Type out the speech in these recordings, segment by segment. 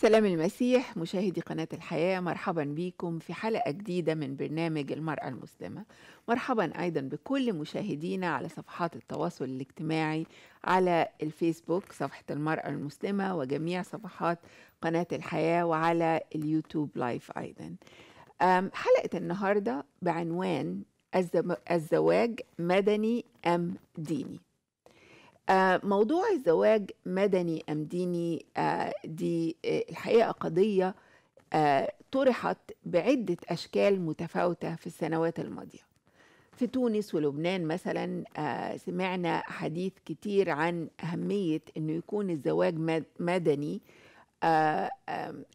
سلام المسيح مشاهدي قناة الحياة مرحبا بكم في حلقة جديدة من برنامج المرأة المسلمة مرحبا أيضا بكل مشاهدينا على صفحات التواصل الاجتماعي على الفيسبوك صفحة المرأة المسلمة وجميع صفحات قناة الحياة وعلى اليوتيوب لايف أيضا حلقة النهاردة بعنوان الزواج مدني أم ديني آه، موضوع الزواج مدني أم ديني آه، دي آه، الحقيقة قضية طرحت بعدة أشكال متفاوتة في السنوات الماضية في تونس ولبنان مثلا سمعنا حديث كتير عن أهمية أنه يكون الزواج مدني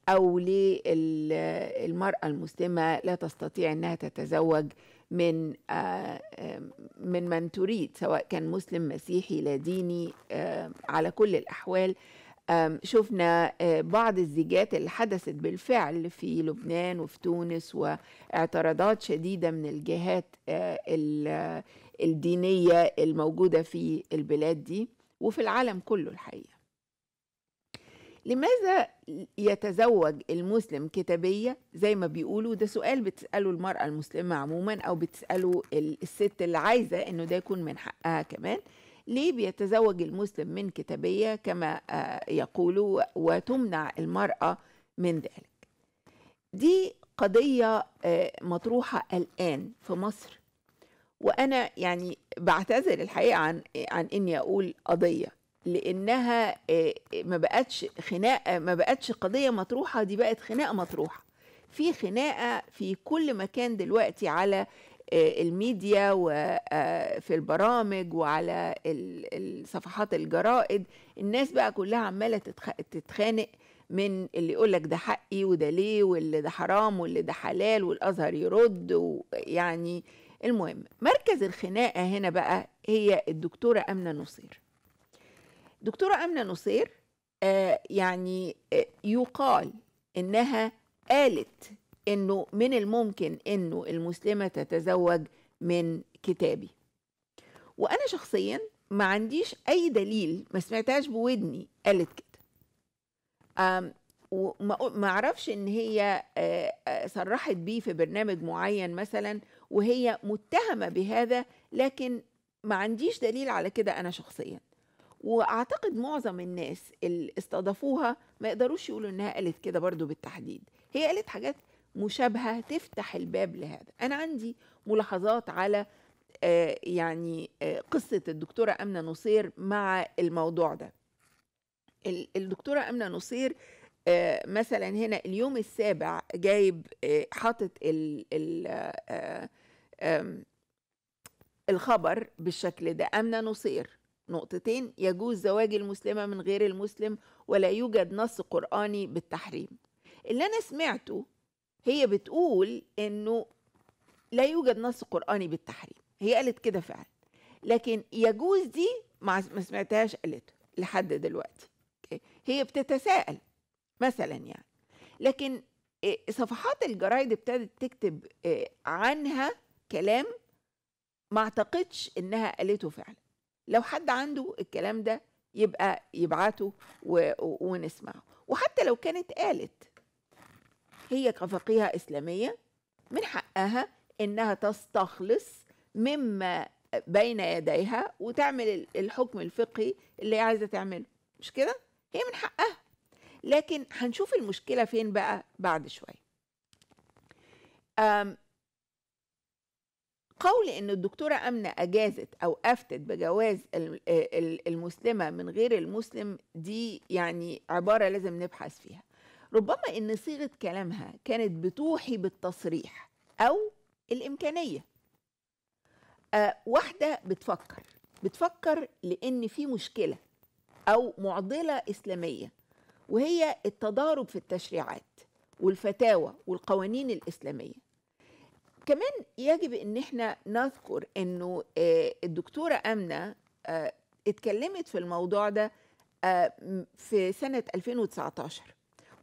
أو للمرأة المسلمة لا تستطيع أنها تتزوج من آه، آه، من من تريد سواء كان مسلم مسيحي لا ديني آه، على كل الأحوال شفنا بعض الزيجات اللي حدثت بالفعل في لبنان وفي تونس واعتراضات شديدة من الجهات الدينية الموجودة في البلاد دي وفي العالم كله الحقيقة لماذا يتزوج المسلم كتابية زي ما بيقولوا ده سؤال بتسأله المرأة المسلمة عموما أو بتسأله الست اللي عايزة إنه ده يكون من حقها كمان ليه بيتزوج المسلم من كتابية كما آه، يقولوا وتمنع المرأة من ذلك دي قضية آه، مطروحة الآن في مصر وأنا يعني بعتذر الحقيقة عن, عن إني أقول قضية لانها آه، آه، ما بقتش خناقه ما بقتش قضيه مطروحه دي بقت خناقه مطروحه في خناقه في كل مكان دلوقتي على آه، الميديا وفي البرامج وعلى صفحات الجرائد الناس بقى كلها عماله تتخانق من اللي يقول لك ده حقي وده ليه واللي ده حرام واللي ده حلال والازهر يرد ويعني المهم مركز الخناقه هنا بقى هي الدكتوره امنه نصير دكتورة أمنة نصير آه، يعني آه، يقال إنها قالت إنه من الممكن إنه المسلمة تتزوج من كتابي وأنا شخصيا ما عنديش أي دليل ما سمعتهاش بودني قالت كده وما اعرفش ان هي آه، صرحت بيه في برنامج معين مثلا وهي متهمه بهذا لكن ما عنديش دليل على كده انا شخصيا واعتقد معظم الناس اللي استضافوها ما يقدروش يقولوا انها قالت كده برضو بالتحديد هي قالت حاجات مشابهه تفتح الباب لهذا انا عندي ملاحظات على آه يعني آه قصه الدكتوره امنه نصير مع الموضوع ده الدكتوره امنه نصير آه مثلا هنا اليوم السابع جايب آه، حاطط ال ال آه، الخبر بالشكل ده امنه نصير نقطتين يجوز زواج المسلمة من غير المسلم ولا يوجد نص قرآني بالتحريم اللي أنا سمعته هي بتقول إنه لا يوجد نص قرآني بالتحريم هي قالت كده فعلا لكن يجوز دي ما سمعتهاش قالته لحد دلوقتي هي بتتساءل مثلا يعني لكن صفحات الجرايد ابتدت تكتب عنها كلام ما اعتقدش انها قالته فعلا لو حد عنده الكلام ده يبقى يبعته ونسمعه وحتى لو كانت قالت هي كفقيهة إسلامية من حقها إنها تستخلص مما بين يديها وتعمل الحكم الفقهي اللي هي عايزة تعمله مش كده؟ هي من حقها لكن هنشوف المشكلة فين بقى بعد شوية قول ان الدكتوره امنه اجازت او افتت بجواز المسلمه من غير المسلم دي يعني عباره لازم نبحث فيها ربما ان صيغه كلامها كانت بتوحي بالتصريح او الامكانيه أه واحده بتفكر بتفكر لان في مشكله او معضله اسلاميه وهي التضارب في التشريعات والفتاوى والقوانين الاسلاميه كمان يجب ان احنا نذكر انه آه، الدكتوره امنه آه، اتكلمت في الموضوع ده آه، في سنه 2019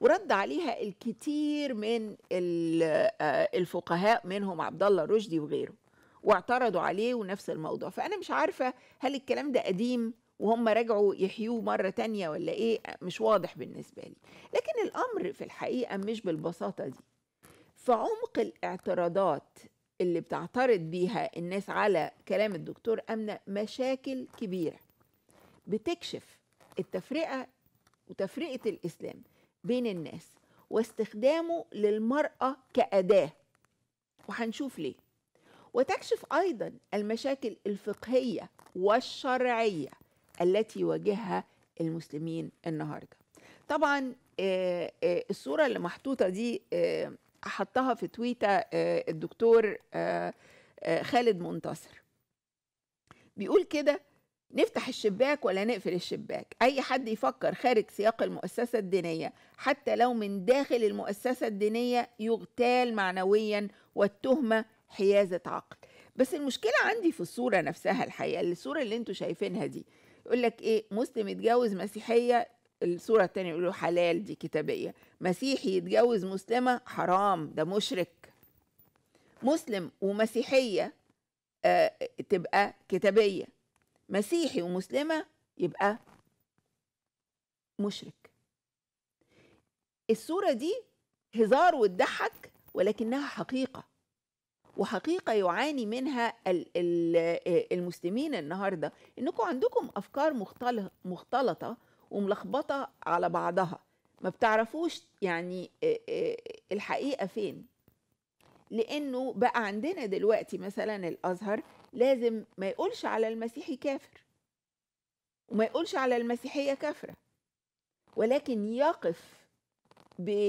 ورد عليها الكثير من الفقهاء منهم عبد الله رشدي وغيره واعترضوا عليه ونفس الموضوع فانا مش عارفه هل الكلام ده قديم وهم رجعوا يحيوه مرة تانية ولا إيه مش واضح بالنسبة لي لكن الأمر في الحقيقة مش بالبساطة دي في عمق الاعتراضات اللي بتعترض بيها الناس على كلام الدكتور أمنة مشاكل كبيرة بتكشف التفرقة وتفرقة الإسلام بين الناس واستخدامه للمرأة كأداة وهنشوف ليه وتكشف أيضا المشاكل الفقهية والشرعية التي يواجهها المسلمين النهارده طبعا آه، آه، الصورة اللي محطوطة دي آه، حطها في تويته آه، الدكتور آه، آه، خالد منتصر بيقول كده نفتح الشباك ولا نقفل الشباك اي حد يفكر خارج سياق المؤسسه الدينيه حتى لو من داخل المؤسسه الدينيه يغتال معنويا والتهمه حيازه عقل بس المشكله عندي في الصوره نفسها الحقيقه الصوره اللي انتوا شايفينها دي يقول لك ايه مسلم اتجوز مسيحيه الصورة التانية يقولوا حلال دي كتابية مسيحي يتجوز مسلمة حرام ده مشرك مسلم ومسيحية آه تبقى كتابية مسيحي ومسلمة يبقى مشرك الصورة دي هزار وتضحك ولكنها حقيقة وحقيقة يعاني منها المسلمين النهاردة إنكم عندكم أفكار مختلطة وملخبطه على بعضها ما بتعرفوش يعني آه، آه، الحقيقه فين لانه بقى عندنا دلوقتي مثلا الازهر لازم ما يقولش على المسيحي كافر وما يقولش على المسيحيه كافره ولكن يقف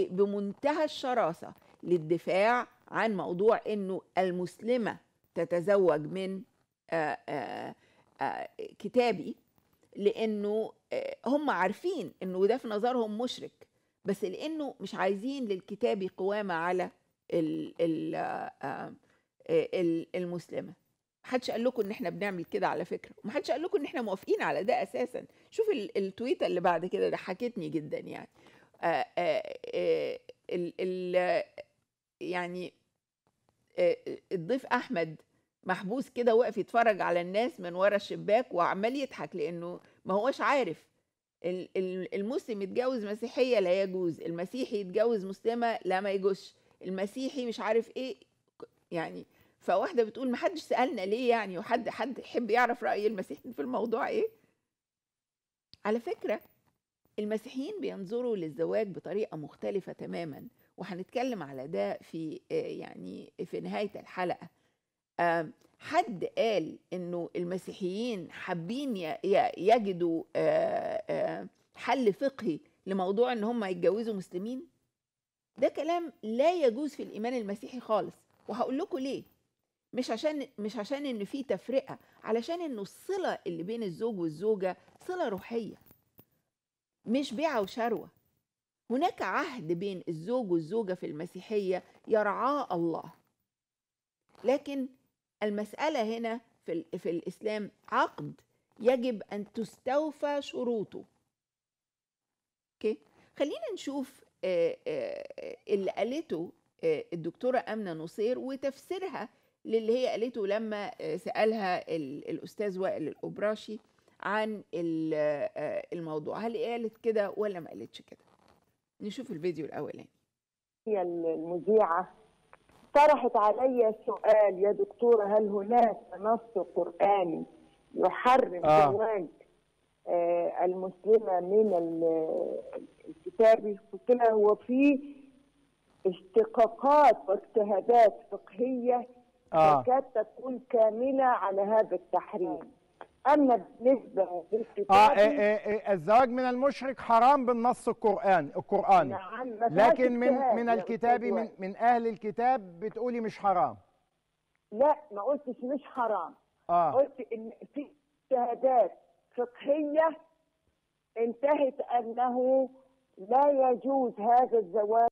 بمنتهى الشراسه للدفاع عن موضوع انه المسلمه تتزوج من آه، كتابي لانه آه، هم عارفين انه ده في نظرهم مشرك بس لانه مش عايزين للكتاب قوامه على ال ال آه، آه، المسلمه محدش قال لكم ان احنا بنعمل كده على فكره حدش قال لكم ان احنا موافقين على ده اساسا شوف التويته اللي بعد كده ضحكتني جدا يعني آآ آآ ال ال يعني الضيف احمد محبوس كده واقف يتفرج على الناس من ورا الشباك وعمال يضحك لانه ما هوش عارف المسلم يتجوز مسيحيه لا يجوز المسيحي يتجوز مسلمه لا ما يجوزش المسيحي مش عارف ايه يعني فواحده بتقول ما حدش سالنا ليه يعني وحد حد يحب يعرف راي المسيحيين في الموضوع ايه على فكره المسيحيين بينظروا للزواج بطريقه مختلفه تماما وهنتكلم على ده في آه، يعني في نهايه الحلقه حد قال انه المسيحيين حابين يجدوا حل فقهي لموضوع ان هم يتجوزوا مسلمين ده كلام لا يجوز في الايمان المسيحي خالص وهقول لكم ليه مش عشان مش عشان ان في تفرقه علشان انه الصله اللي بين الزوج والزوجه صله روحيه مش بيعه وشروه هناك عهد بين الزوج والزوجه في المسيحيه يرعاه الله لكن المسألة هنا في, في الإسلام عقد يجب أن تستوفى شروطه أوكي خلينا نشوف آه، آه، اللي قالته آه، الدكتورة أمنة نصير وتفسيرها للي هي قالته لما سألها الأستاذ وائل الأبراشي عن الموضوع هل قالت كده ولا ما قالتش كده نشوف الفيديو الأولاني هي المذيعة طرحت علي سؤال يا دكتورة هل هناك نص قرآني يحرم آه. زواج آه المسلمة من الكتاب قلت لها هو في اشتقاقات واجتهادات فقهية آه. تكاد تكون كاملة على هذا التحريم اما بالنسبه اه آه آه آه الزواج من المشرك حرام بالنص القرآن القرآني نعم لكن من من الكتاب من من اهل الكتاب بتقولي مش حرام لا ما قلتش مش حرام آه. قلت ان في اجتهادات فقهيه انتهت انه لا يجوز هذا الزواج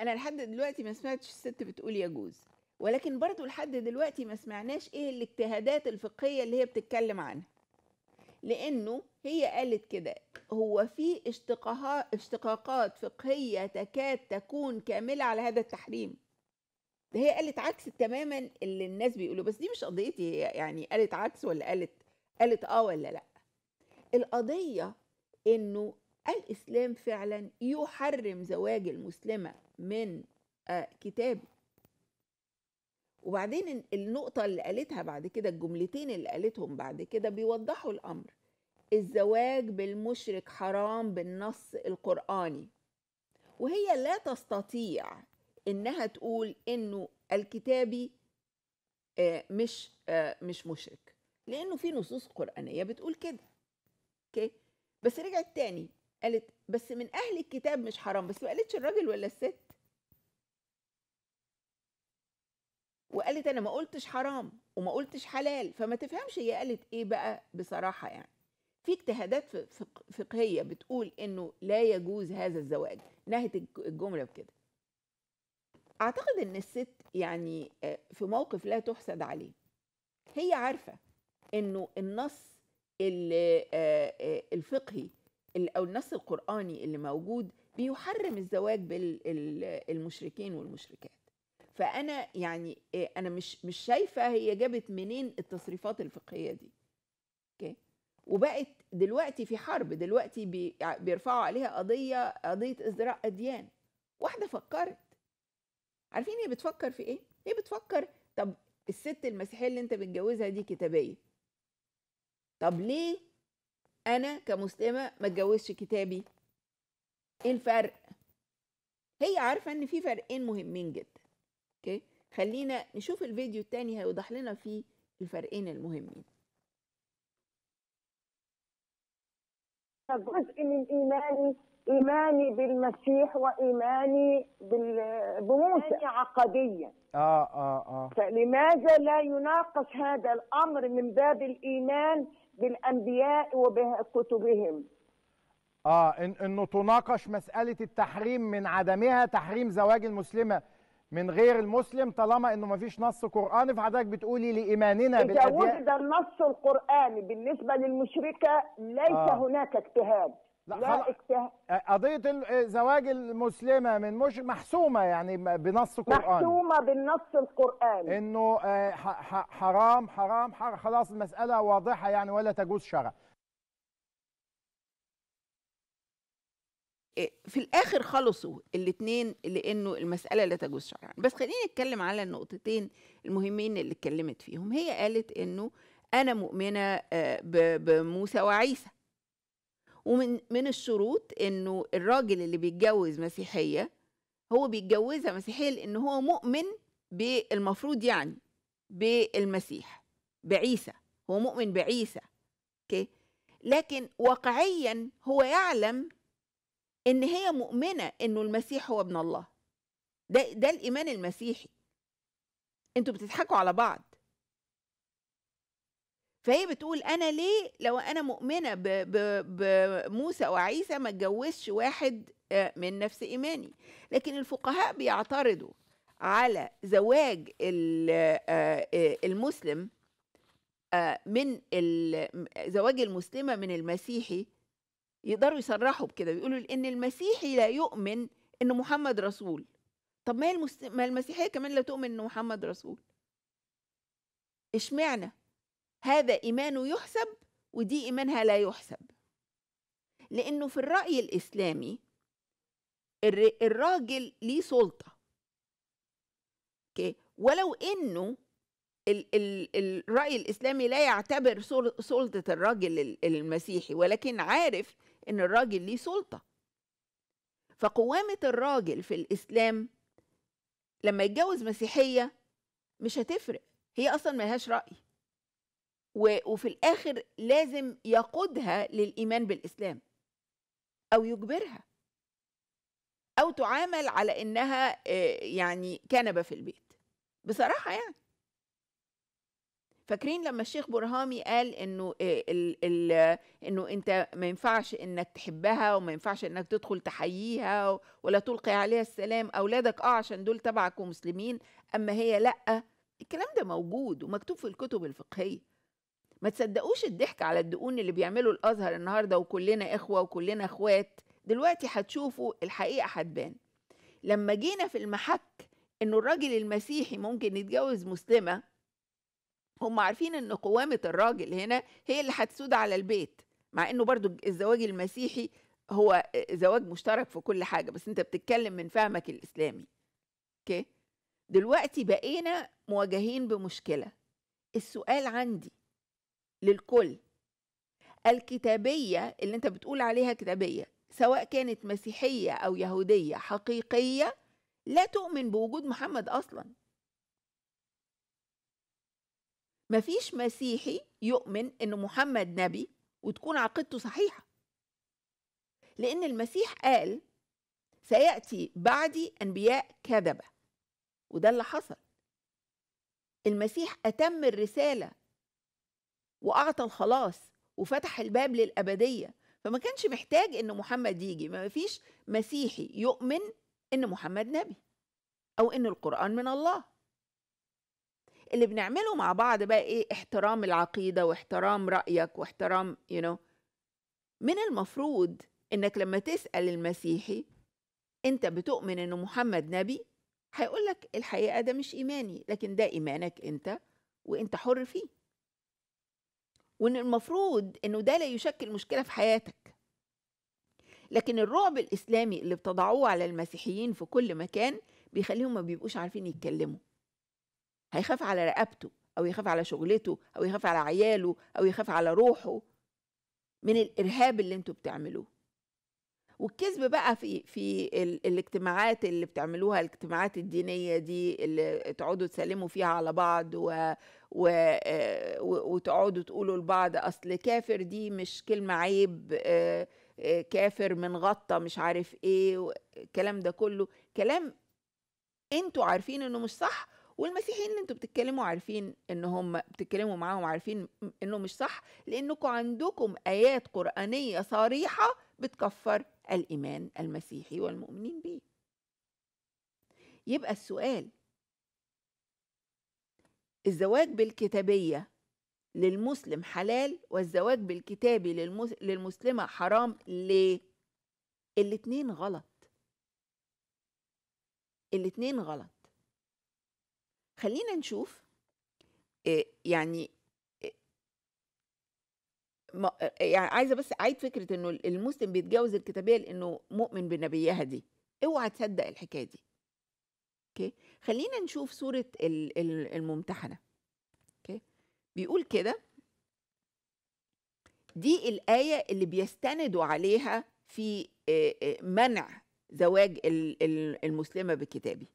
انا لحد دلوقتي ما سمعتش الست بتقول يجوز ولكن برضو لحد دلوقتي ما سمعناش ايه الاجتهادات الفقهية اللي هي بتتكلم عنها لانه هي قالت كده هو في اشتقاقات فقهية تكاد تكون كاملة على هذا التحريم ده هي قالت عكس تماما اللي الناس بيقولوا بس دي مش قضيتي هي يعني قالت عكس ولا قالت قالت اه ولا لا القضية انه الاسلام فعلا يحرم زواج المسلمة من آه، كتابه كتاب وبعدين النقطة اللي قالتها بعد كده الجملتين اللي قالتهم بعد كده بيوضحوا الأمر الزواج بالمشرك حرام بالنص القرآني وهي لا تستطيع إنها تقول إنه الكتابي آه، مش آه، مش مشرك لأنه في نصوص قرآنية بتقول كده أوكي بس رجعت تاني قالت بس من أهل الكتاب مش حرام بس ما قالتش الراجل ولا الست وقالت انا ما قلتش حرام وما قلتش حلال فما تفهمش هي قالت ايه بقى بصراحه يعني في اجتهادات فقهيه بتقول انه لا يجوز هذا الزواج نهت الجمله بكده اعتقد ان الست يعني آه، في موقف لا تحسد عليه هي عارفه انه النص آه، آه، الفقهي او النص القراني اللي موجود بيحرم الزواج بالمشركين والمشركات فانا يعني آه، انا مش مش شايفه هي جابت منين التصريفات الفقهيه دي اوكي وبقت دلوقتي في حرب دلوقتي بيرفعوا عليها قضيه قضيه ازدراء اديان واحده فكرت عارفين هي بتفكر في ايه هي بتفكر طب الست المسيحيه اللي انت بتجوزها دي كتابيه طب ليه انا كمسلمه ما اتجوزش كتابي ايه الفرق هي عارفه ان في فرقين مهمين جدا اوكي خلينا نشوف الفيديو الثاني هيوضح لنا فيه الفرقين المهمين جزء من ايماني ايماني بالمسيح وايماني بموسى عقديا اه اه اه فلماذا لا يناقش هذا الامر من باب الايمان بالانبياء وبكتبهم اه إن انه تناقش مساله التحريم من عدمها تحريم زواج المسلمه من غير المسلم طالما انه ما فيش نص قراني فحضرتك بتقولي لايماننا بالاديان ده النص القراني بالنسبه للمشركه ليس آه. هناك اجتهاد لا, لا اجتهاد آه، قضيه آه، زواج المسلمه من مش محسومه يعني بنص قراني محسومه بالنص القراني انه آه، حرام حرام, حرام خلاص المساله واضحه يعني ولا تجوز شرع إيه، في الاخر خلصوا الاثنين لانه المساله لا تجوز شرعا بس خليني اتكلم على النقطتين المهمين اللي اتكلمت فيهم هي قالت انه انا مؤمنه آه، بموسى وعيسى ومن من الشروط انه الراجل اللي بيتجوز مسيحيه هو بيتجوزها مسيحيه لان هو مؤمن بالمفروض يعني بالمسيح بعيسى هو مؤمن بعيسى اوكي لكن واقعيا هو يعلم ان هي مؤمنه انه المسيح هو ابن الله ده ده الايمان المسيحي انتوا بتضحكوا على بعض فهي بتقول انا ليه لو انا مؤمنه بموسى وعيسى ما اتجوزش واحد آه، من نفس ايماني لكن الفقهاء بيعترضوا على زواج آه، آه، المسلم من زواج المسلمه من المسيحي يقدروا يصرحوا بكده بيقولوا ان المسيحي لا يؤمن ان محمد رسول طب ما هي المس... ما المسيحيه كمان لا تؤمن ان محمد رسول اشمعنى هذا ايمانه يحسب ودي ايمانها لا يحسب لانه في الراي الاسلامي الر... الراجل ليه سلطه اوكي ولو انه الرأي الإسلامي لا يعتبر سلطة الرجل المسيحي ولكن عارف ان الراجل ليه سلطه فقوامه الراجل في الاسلام لما يتجوز مسيحيه مش هتفرق هي اصلا ملهاش راي وفي الاخر لازم يقودها للايمان بالاسلام او يجبرها او تعامل على انها آه، يعني كنبه في البيت بصراحه يعني فاكرين لما الشيخ برهامي قال انه آه، ال ال انه انت ما ينفعش انك تحبها وما ينفعش انك تدخل تحييها ولا تلقي عليها السلام اولادك اه عشان دول تبعك ومسلمين اما هي لا الكلام ده موجود ومكتوب في الكتب الفقهيه ما تصدقوش الضحك على الدقون اللي بيعمله الازهر النهارده وكلنا اخوه وكلنا اخوات دلوقتي هتشوفوا الحقيقه هتبان لما جينا في المحك انه الراجل المسيحي ممكن يتجوز مسلمه هم عارفين ان قوامة الراجل هنا هي اللي هتسود على البيت مع انه برضو الزواج المسيحي هو آه، زواج مشترك في كل حاجة بس انت بتتكلم من فهمك الاسلامي اوكي دلوقتي بقينا مواجهين بمشكلة السؤال عندي للكل الكتابية اللي انت بتقول عليها كتابية سواء كانت مسيحية او يهودية حقيقية لا تؤمن بوجود محمد اصلا مفيش مسيحي يؤمن ان محمد نبي وتكون عقيدته صحيحه لان المسيح قال سياتي بعدي انبياء كذبه وده اللي حصل المسيح اتم الرساله واعطى الخلاص وفتح الباب للابديه فما كانش محتاج ان محمد يجي ما فيش مسيحي يؤمن ان محمد نبي او ان القران من الله اللي بنعمله مع بعض بقى ايه احترام العقيده واحترام رايك واحترام يو you know. من المفروض انك لما تسال المسيحي انت بتؤمن ان محمد نبي هيقول لك الحقيقه ده مش ايماني لكن ده ايمانك انت وانت حر فيه وان المفروض انه ده لا يشكل مشكله في حياتك لكن الرعب الاسلامي اللي بتضعوه على المسيحيين في كل مكان بيخليهم ما بيبقوش عارفين يتكلموا هيخاف على رقبته أو يخاف على شغلته أو يخاف على عياله أو يخاف على روحه من الإرهاب اللي أنتوا بتعملوه والكذب بقى في في الاجتماعات اللي بتعملوها الاجتماعات الدينيه دي اللي تقعدوا تسلموا فيها على بعض و, و آه، وتقعدوا تقولوا لبعض اصل كافر دي مش كلمه عيب آه، آه، كافر من غطى مش عارف ايه الكلام ده كله كلام انتوا عارفين انه مش صح والمسيحيين اللي انتوا بتتكلموا عارفين ان هم بتتكلموا معاهم عارفين انه مش صح لانكم عندكم ايات قرانيه صريحه بتكفر الايمان المسيحي والمؤمنين به يبقى السؤال الزواج بالكتابيه للمسلم حلال والزواج بالكتابي للمسلمه حرام ليه الاتنين غلط الاتنين غلط خلينا نشوف يعني ما يعني عايزه بس اعيد فكره انه المسلم بيتجاوز الكتابيه لانه مؤمن بنبيها دي اوعى تصدق الحكايه دي اوكي خلينا نشوف سوره الممتحنه اوكي بيقول كده دي الايه اللي بيستندوا عليها في منع زواج المسلمه بالكتابي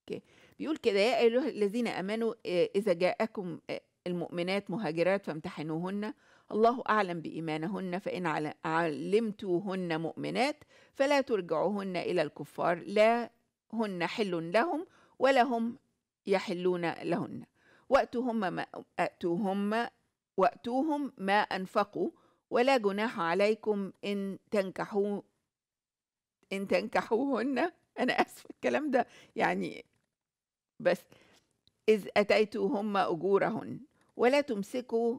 اوكي بيقول كده يا أيها الذين آمنوا آه، إذا جاءكم آه، المؤمنات مهاجرات فامتحنوهن الله أعلم بإيمانهن فإن علمتوهن مؤمنات فلا ترجعوهن إلى الكفار لا هن حل لهم ولا هم يحلون لهن وأتوهم ما أتوهم وأتوهم ما أنفقوا ولا جناح عليكم إن تنكحوا إن تنكحوهن أنا آسفة الكلام ده يعني بس إذ هم أجورهن ولا تمسكوا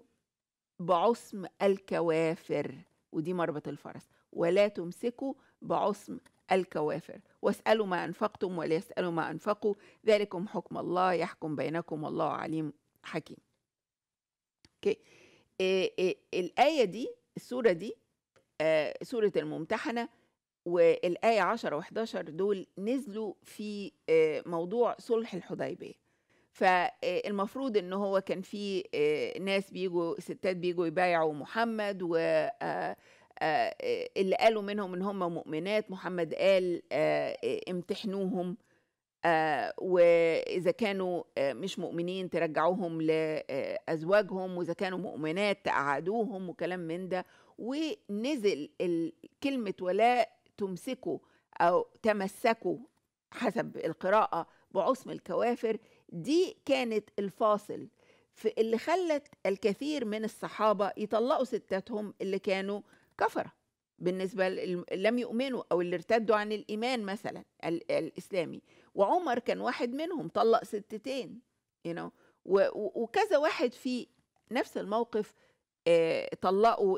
بعصم الكوافر ودي مربط الفرس ولا تمسكوا بعصم الكوافر واسألوا ما أنفقتم ولا يسألوا ما أنفقوا ذلكم حكم الله يحكم بينكم والله عليم حكيم اوكي إيه إيه الآية دي السورة دي آه سورة الممتحنة والآية 10 و11 دول نزلوا في آه، موضوع صلح الحديبية فالمفروض آه، ان هو كان في آه، ناس بيجوا ستات بيجوا يبايعوا محمد و اللي قالوا منهم ان هم مؤمنات محمد قال امتحنوهم واذا كانوا مش مؤمنين ترجعوهم لازواجهم واذا كانوا مؤمنات تقعدوهم وكلام من ده ونزل كلمه ولاء تمسكوا أو تمسكوا حسب القراءة بعصم الكوافر دي كانت الفاصل في اللي خلت الكثير من الصحابة يطلقوا ستاتهم اللي كانوا كفرة بالنسبة لم يؤمنوا أو اللي ارتدوا عن الإيمان مثلا الإسلامي وعمر كان واحد منهم طلق ستتين you know وكذا واحد في نفس الموقف آه، طلقوا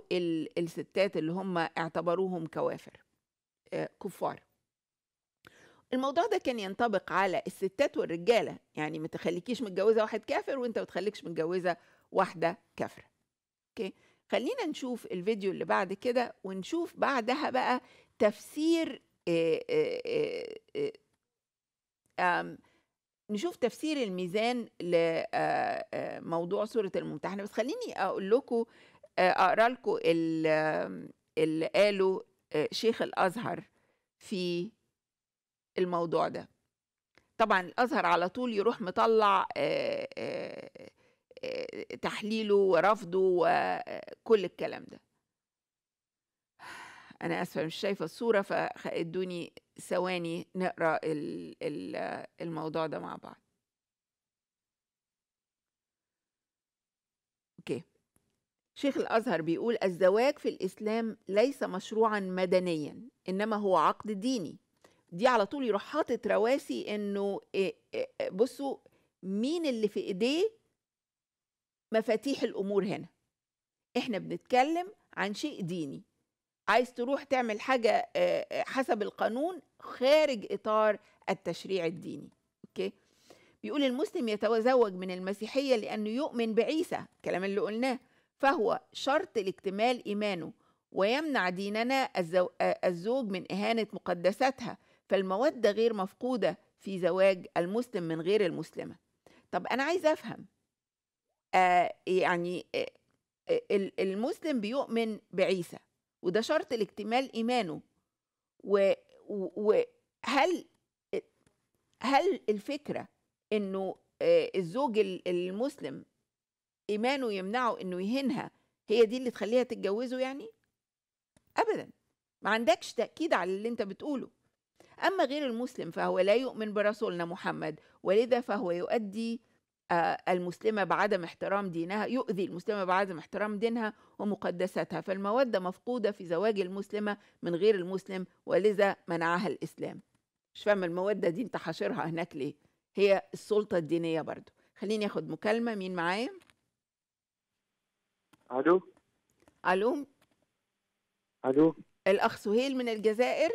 الستات اللي هم اعتبروهم كوافر آه، كفار الموضوع ده كان ينطبق على الستات والرجالة يعني ما تخليكيش متجوزة واحد كافر وانت ما تخليكش متجوزة واحدة كافرة اوكي خلينا نشوف الفيديو اللي بعد كده ونشوف بعدها بقى تفسير آآ آه، آآ آه، آآ نشوف تفسير الميزان لموضوع سورة الممتحنة بس خليني أقول لكم أقرأ لكم اللي قاله آه، شيخ الازهر في الموضوع ده طبعا الازهر على طول يروح مطلع آه، آه، تحليله ورفضه وكل الكلام ده انا اسفه مش شايفه الصوره فادوني ثواني نقرا الموضوع ده مع بعض شيخ الازهر بيقول الزواج في الاسلام ليس مشروعا مدنيا انما هو عقد ديني دي على طول يروح حاطط رواسي انه بصوا مين اللي في ايديه مفاتيح الامور هنا احنا بنتكلم عن شيء ديني عايز تروح تعمل حاجه حسب القانون خارج اطار التشريع الديني اوكي بيقول المسلم يتزوج من المسيحيه لانه يؤمن بعيسى الكلام اللي قلناه فهو شرط لاكتمال إيمانه ويمنع ديننا الزوج من إهانة مقدساتها فالمودة غير مفقودة في زواج المسلم من غير المسلمة طب أنا عايزة أفهم آه يعني آه, آه، المسلم بيؤمن بعيسى وده شرط لاكتمال إيمانه وهل هل الفكرة إنه آه، الزوج المسلم إيمانه يمنعه إنه يهينها هي دي اللي تخليها تتجوزه يعني؟ أبدا ما عندكش تأكيد على اللي أنت بتقوله أما غير المسلم فهو لا يؤمن برسولنا محمد ولذا فهو يؤدي آه، المسلمة بعدم احترام دينها يؤذي المسلمة بعدم احترام دينها ومقدساتها فالمودة مفقودة في زواج المسلمة من غير المسلم ولذا منعها الإسلام مش فاهم المودة دي انت حاشرها هناك ليه هي السلطة الدينية برضو خليني اخد مكالمة مين معايا الو الو الو الاخ سهيل من الجزائر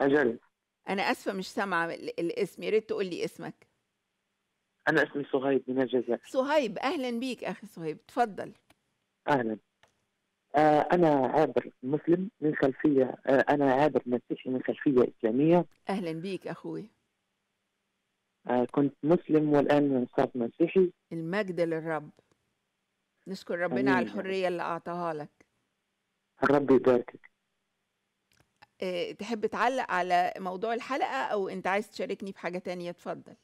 اجل انا اسفه مش سامعه الاسم يا ريت تقول لي اسمك انا اسمي صهيب من الجزائر صهيب اهلا بيك اخي صهيب تفضل اهلا آه انا عابر مسلم من خلفيه آه انا عابر مسيحي من خلفيه اسلاميه اهلا بيك اخوي آه كنت مسلم والان صرت مسيحي المجد للرب نشكر ربنا على الحرية اللي أعطاها لك الرب يباركك إيه تحب تعلق على موضوع الحلقة أو أنت عايز تشاركني في حاجه تانية اتفضل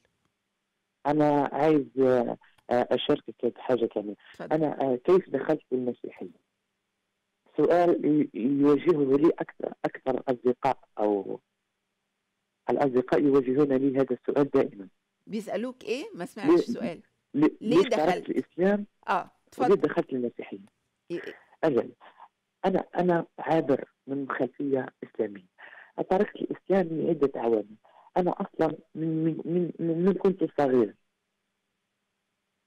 أنا عايز آه، آه، أشاركك بحاجة تانية أنا آه، كيف دخلت المسيحية سؤال يواجهه لي أكثر أكثر أصدقاء أو الأصدقاء يواجهون لي هذا السؤال دائما بيسألوك إيه؟ ما سمعتش السؤال ليه, ليه دخلت الإسلام؟ آه تفضل دخلت المسيحيه اجل انا انا عابر من خلفيه اسلاميه تركت الاسلام لعده عوامل انا اصلا من من من, من, كنت صغير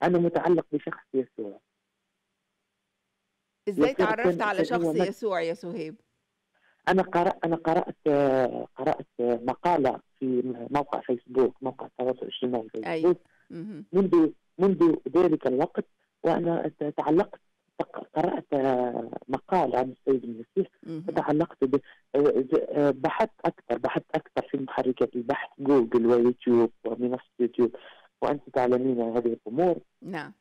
انا متعلق بشخص يسوع ازاي تعرفت على شخص يسوع يا سهيب؟ انا قرات انا قرات قرات مقاله في موقع فيسبوك موقع التواصل الاجتماعي فيسبوك أيوة. منذ منذ ذلك الوقت وانا تعلقت قرات آه، مقال عن السيد المسيح وتعلقت به آه، بحثت اكثر بحثت اكثر في محركات البحث جوجل ويوتيوب ومنصه يوتيوب وانت تعلمين هذه الامور نعم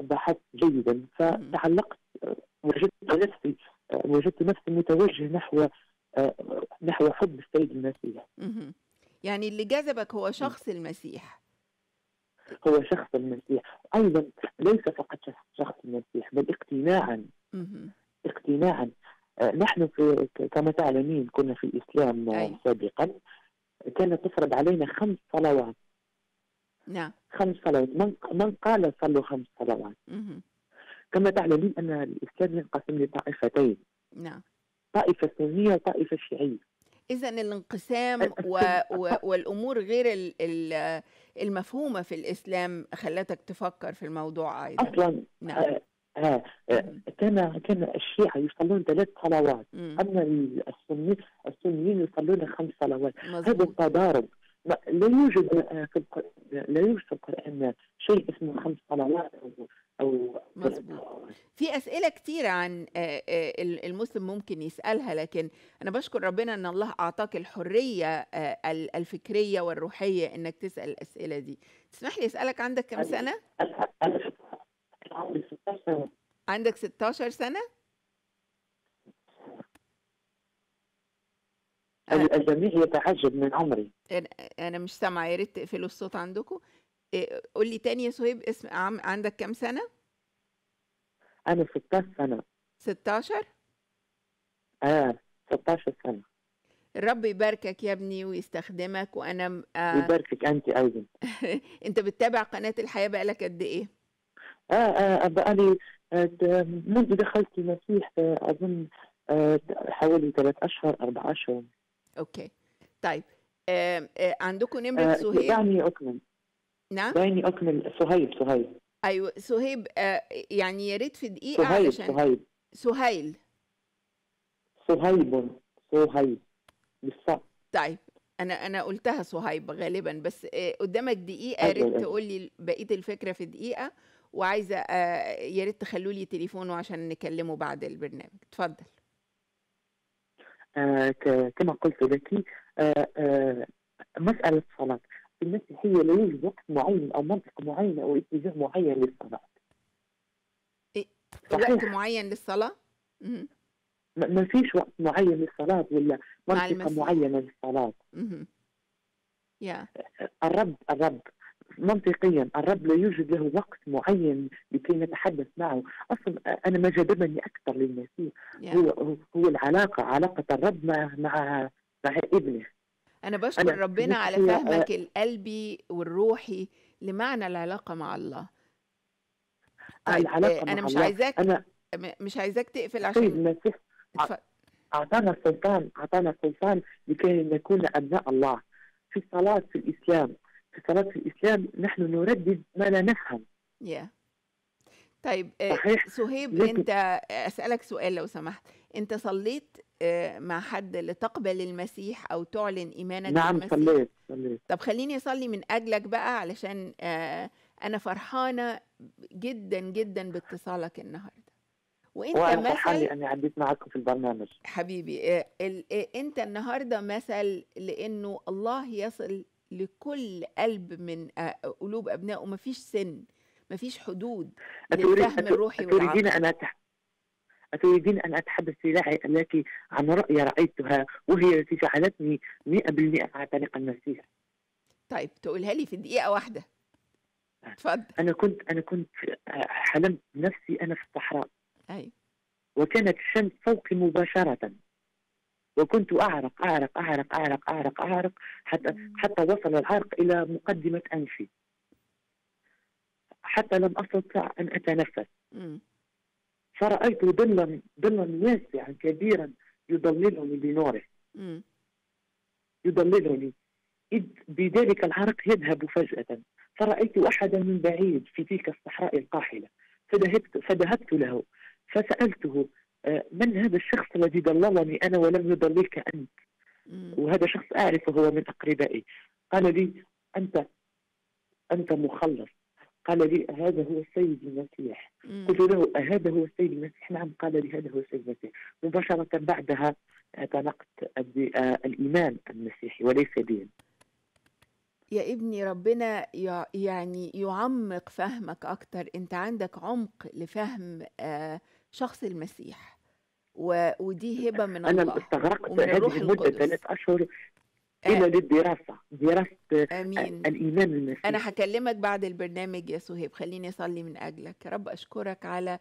بحثت جيدا فتعلقت آه، وجدت نفسي وجدت نفسي متوجه نحو نحو حب السيد المسيح يعني اللي جذبك هو شخص المسيح هو شخص المسيح أيضا ليس فقط شخص المسيح بل اقتناعا اقتناعا آه، نحن في كما تعلمين كنا في الإسلام أي. سابقا كانت تفرض علينا خمس صلوات نعم خمس صلوات من, من قال صلوا خمس صلوات كما تعلمين أن الإسلام ينقسم لطائفتين نعم طائفة سنية وطائفة شيعية إذا الانقسام و... و... والأمور غير المفهومة في الإسلام خلتك تفكر في الموضوع أيضا أصلا نعم. آه آه, آه، كان كان الشيعة يصلون ثلاث صلوات أما السنيين السنيين يصلون خمس صلوات هذا التضارب لا يوجد آه، في القرآن لا يوجد في القرآن شيء اسمه خمس صلوات او مظبوط في اسئله كتير عن المسلم ممكن يسالها لكن انا بشكر ربنا ان الله اعطاك الحريه الفكريه والروحيه انك تسال الاسئله دي تسمح لي اسالك عندك كم سنه انا 16 سنه عندك 16 سنه الجميع يتعجب من عمري انا مش سامعه يا ريت تقفلوا الصوت عندكم آه، قول لي تاني يا سهيب اسم عم عندك كام سنة؟ أنا 16 سنة 16 آه 16 سنة الرب يباركك يا ابني ويستخدمك وأنا آه يباركك أنت أيضا أنت بتتابع قناة الحياة بقالك قد إيه؟ آه آه, آه، بقالي آه، منذ دخلت المسيح أظن حوالي ثلاث أشهر أربع أشهر أوكي طيب آه آه عندكم نمرة آه يعني أكمل نعم ثواني اكمل سهيل سهيل ايوه سهيب آه يعني يا ريت في دقيقه سهيل علشان سهيل سهيل سهيب سهيب بالصح طيب انا انا قلتها صهيب غالبا بس آه، قدامك دقيقه يا أيوة، ريت أيوة. تقول لي بقيه الفكره في دقيقه وعايزه آه، يا ريت تخلوا لي تليفونه عشان نكلمه بعد البرنامج اتفضل آه كما قلت لك آه آه مساله صلاه في المسيحية لا يوجد وقت معين أو منطق معين أو اتجاه معين للصلاة إيه؟ وقت معين للصلاة؟ م- ما فيش وقت معين للصلاة ولا منطقة معينة للصلاة م- yeah. الرب الرب منطقيا الرب لا يوجد له وقت معين لكي نتحدث معه اصلا انا ما جذبني اكثر للمسيح yeah. هو هو العلاقه علاقه الرب مع مع مع ابنه أنا بشكر أنا ربنا على فهمك آه. القلبي والروحي لمعنى العلاقة مع الله طيب آه، العلاقة أنا مع مش الله. عايزاك أنا مش عايزاك تقفل طيب، عشان أعطانا السلطان أعطانا السلطان لكي نكون أبناء الله في الصلاة في الإسلام في الصلاة في الإسلام نحن نردد ما لا نفهم yeah. طيب آه، صحيح سهيب لكن... انت آه، اسالك سؤال لو سمحت انت صليت آه، مع حد لتقبل المسيح او تعلن ايمانك نعم بالمسيح نعم صليت صليت طب خليني اصلي من اجلك بقى علشان انا فرحانه جدا جدا باتصالك النهارده وانت وانا مثل... لاني عديت معاكم في البرنامج حبيبي انت النهارده مثل لانه الله يصل لكل قلب من قلوب ابنائه ما فيش سن مفيش حدود للفهم الروحي والعقلي أن أتح... أتريدين أن أتحدث سلاحي لك عن رؤية رأيتها وهي التي جعلتني 100% أعتنق المسيح طيب تقولها لي في دقيقة واحدة آه. تفضل أنا كنت أنا كنت آه، حلمت نفسي أنا في الصحراء أي وكانت الشمس فوقي مباشرة وكنت أعرق أعرق أعرق أعرق أعرق أعرق حتى حتى وصل العرق إلى مقدمة أنفي حتى لم استطع ان اتنفس فرأيت ظلا ظلا واسعا كبيرا يضللني بنوره يضللني إذ بذلك العرق يذهب فجأة فرأيت أحدا من بعيد في تلك الصحراء القاحلة فذهبت, فذهبت له فسألته آه، من هذا الشخص الذي ضللني أنا ولم يضللك أنت وهذا شخص أعرفه هو من أقربائي قال لي أنت أنت مخلص قال لي هذا هو السيد المسيح مم. قلت له هذا هو السيد المسيح نعم قال لي هذا هو السيد المسيح مباشرة بعدها اعتنقت آه، الإيمان المسيحي وليس دين يا ابني ربنا يعني يعمق فهمك أكتر أنت عندك عمق لفهم آه، شخص المسيح و... ودي هبه من الله انا استغرقت هذه المده ثلاث اشهر الى آه. للدراسه دراسه أمين. الايمان المسيح. انا هكلمك بعد البرنامج يا سهيب خليني اصلي من اجلك رب اشكرك على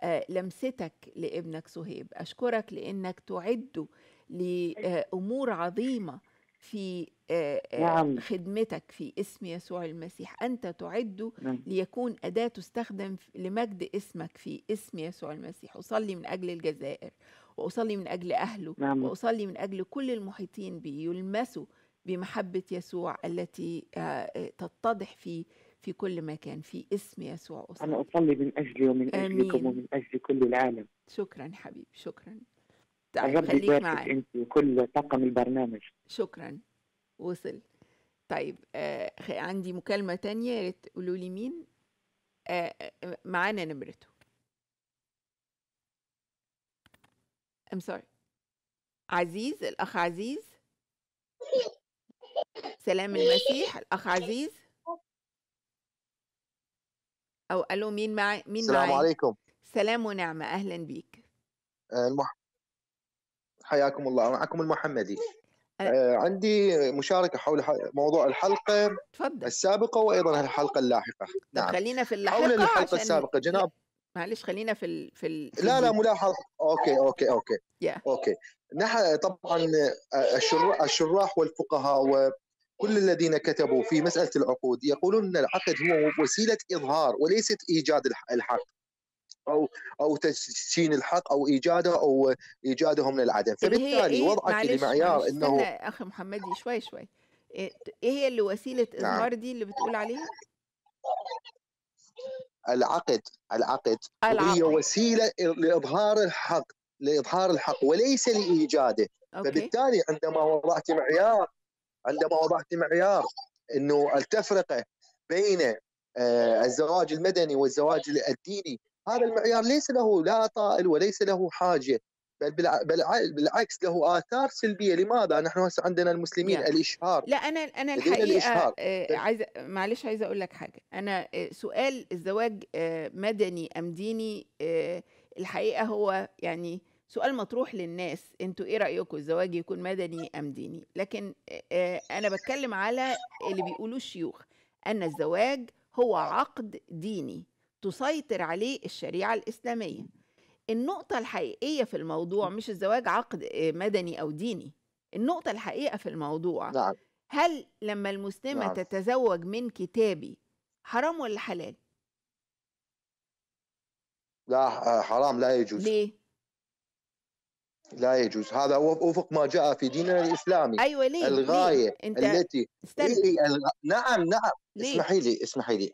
آه، لمستك لابنك سهيب اشكرك لانك تعده لامور عظيمه في آه، نعم. خدمتك في اسم يسوع المسيح انت تعده نعم. ليكون اداه تستخدم لمجد اسمك في اسم يسوع المسيح اصلي من اجل الجزائر وأصلي من أجل أهله نعم. وأصلي من أجل كل المحيطين بي يلمسوا بمحبة يسوع التي آه، آه، تتضح في في كل مكان في اسم يسوع أصلي. أنا أصلي من أجلي ومن أمين. أجلكم ومن أجل كل العالم شكرا حبيبي شكرا طيب خليك معي أنت وكل طاقم البرنامج شكرا وصل طيب آه عندي مكالمة تانية يا ريت تقولوا لي مين آه،, آه معانا نمرته I'm sorry عزيز الأخ عزيز سلام المسيح الأخ عزيز أو ألو مين معي مين السلام معي؟ عليكم سلام ونعمة أهلا بيك آه، المح... حياكم الله معكم المحمدي أه. عندي مشاركة حول موضوع الحلقة تفضل. السابقة وأيضا الحلقة اللاحقة نعم. خلينا في اللاحقة حول الحلقة عشان... السابقة جناب معلش خلينا في ال... في ال... لا لا ملاحظه اوكي اوكي اوكي yeah. اوكي نحن طبعا آه، الشراح, الشراح والفقهاء وكل الذين كتبوا في مساله العقود يقولون ان العقد هو وسيله اظهار وليست ايجاد الحق او او تسجين الحق او ايجاده او ايجاده من العدم فبالتالي إيه؟ وضعك لمعيار انه اخي محمدي شوي شوي ايه, إيه هي اللي وسيله نعم. اظهار نعم. دي اللي بتقول عليها العقد العقد, العقد. هي وسيله لاظهار الحق لاظهار الحق وليس لايجاده فبالتالي عندما وضعت معيار عندما وضعت معيار انه التفرقه بين آه، الزواج المدني والزواج الديني هذا المعيار ليس له لا طائل وليس له حاجه بل بالعكس له اثار سلبيه لماذا نحن هسه عندنا المسلمين يعني. الاشهار لا انا انا الحقيقه آه، طيب. عايزه معلش عايزه اقول لك حاجه انا آه، سؤال الزواج آه، مدني ام ديني الحقيقه هو يعني سؤال مطروح للناس انتوا ايه رايكم الزواج يكون مدني ام ديني لكن انا بتكلم على اللي بيقولوه الشيوخ ان الزواج هو عقد ديني تسيطر عليه الشريعه الاسلاميه النقطة الحقيقية في الموضوع مش الزواج عقد آه، مدني أو ديني النقطة الحقيقة في الموضوع نعم. هل لما المسلمة نعم. تتزوج من كتابي حرام ولا حلال؟ لا آه، حرام لا يجوز ليه؟ لا يجوز هذا وفق ما جاء في ديننا الاسلامي ايوه ليه الغايه ليه؟ انت التي استنى. إيه, إيه، نعم نعم ليه؟ اسمحي لي اسمحي لي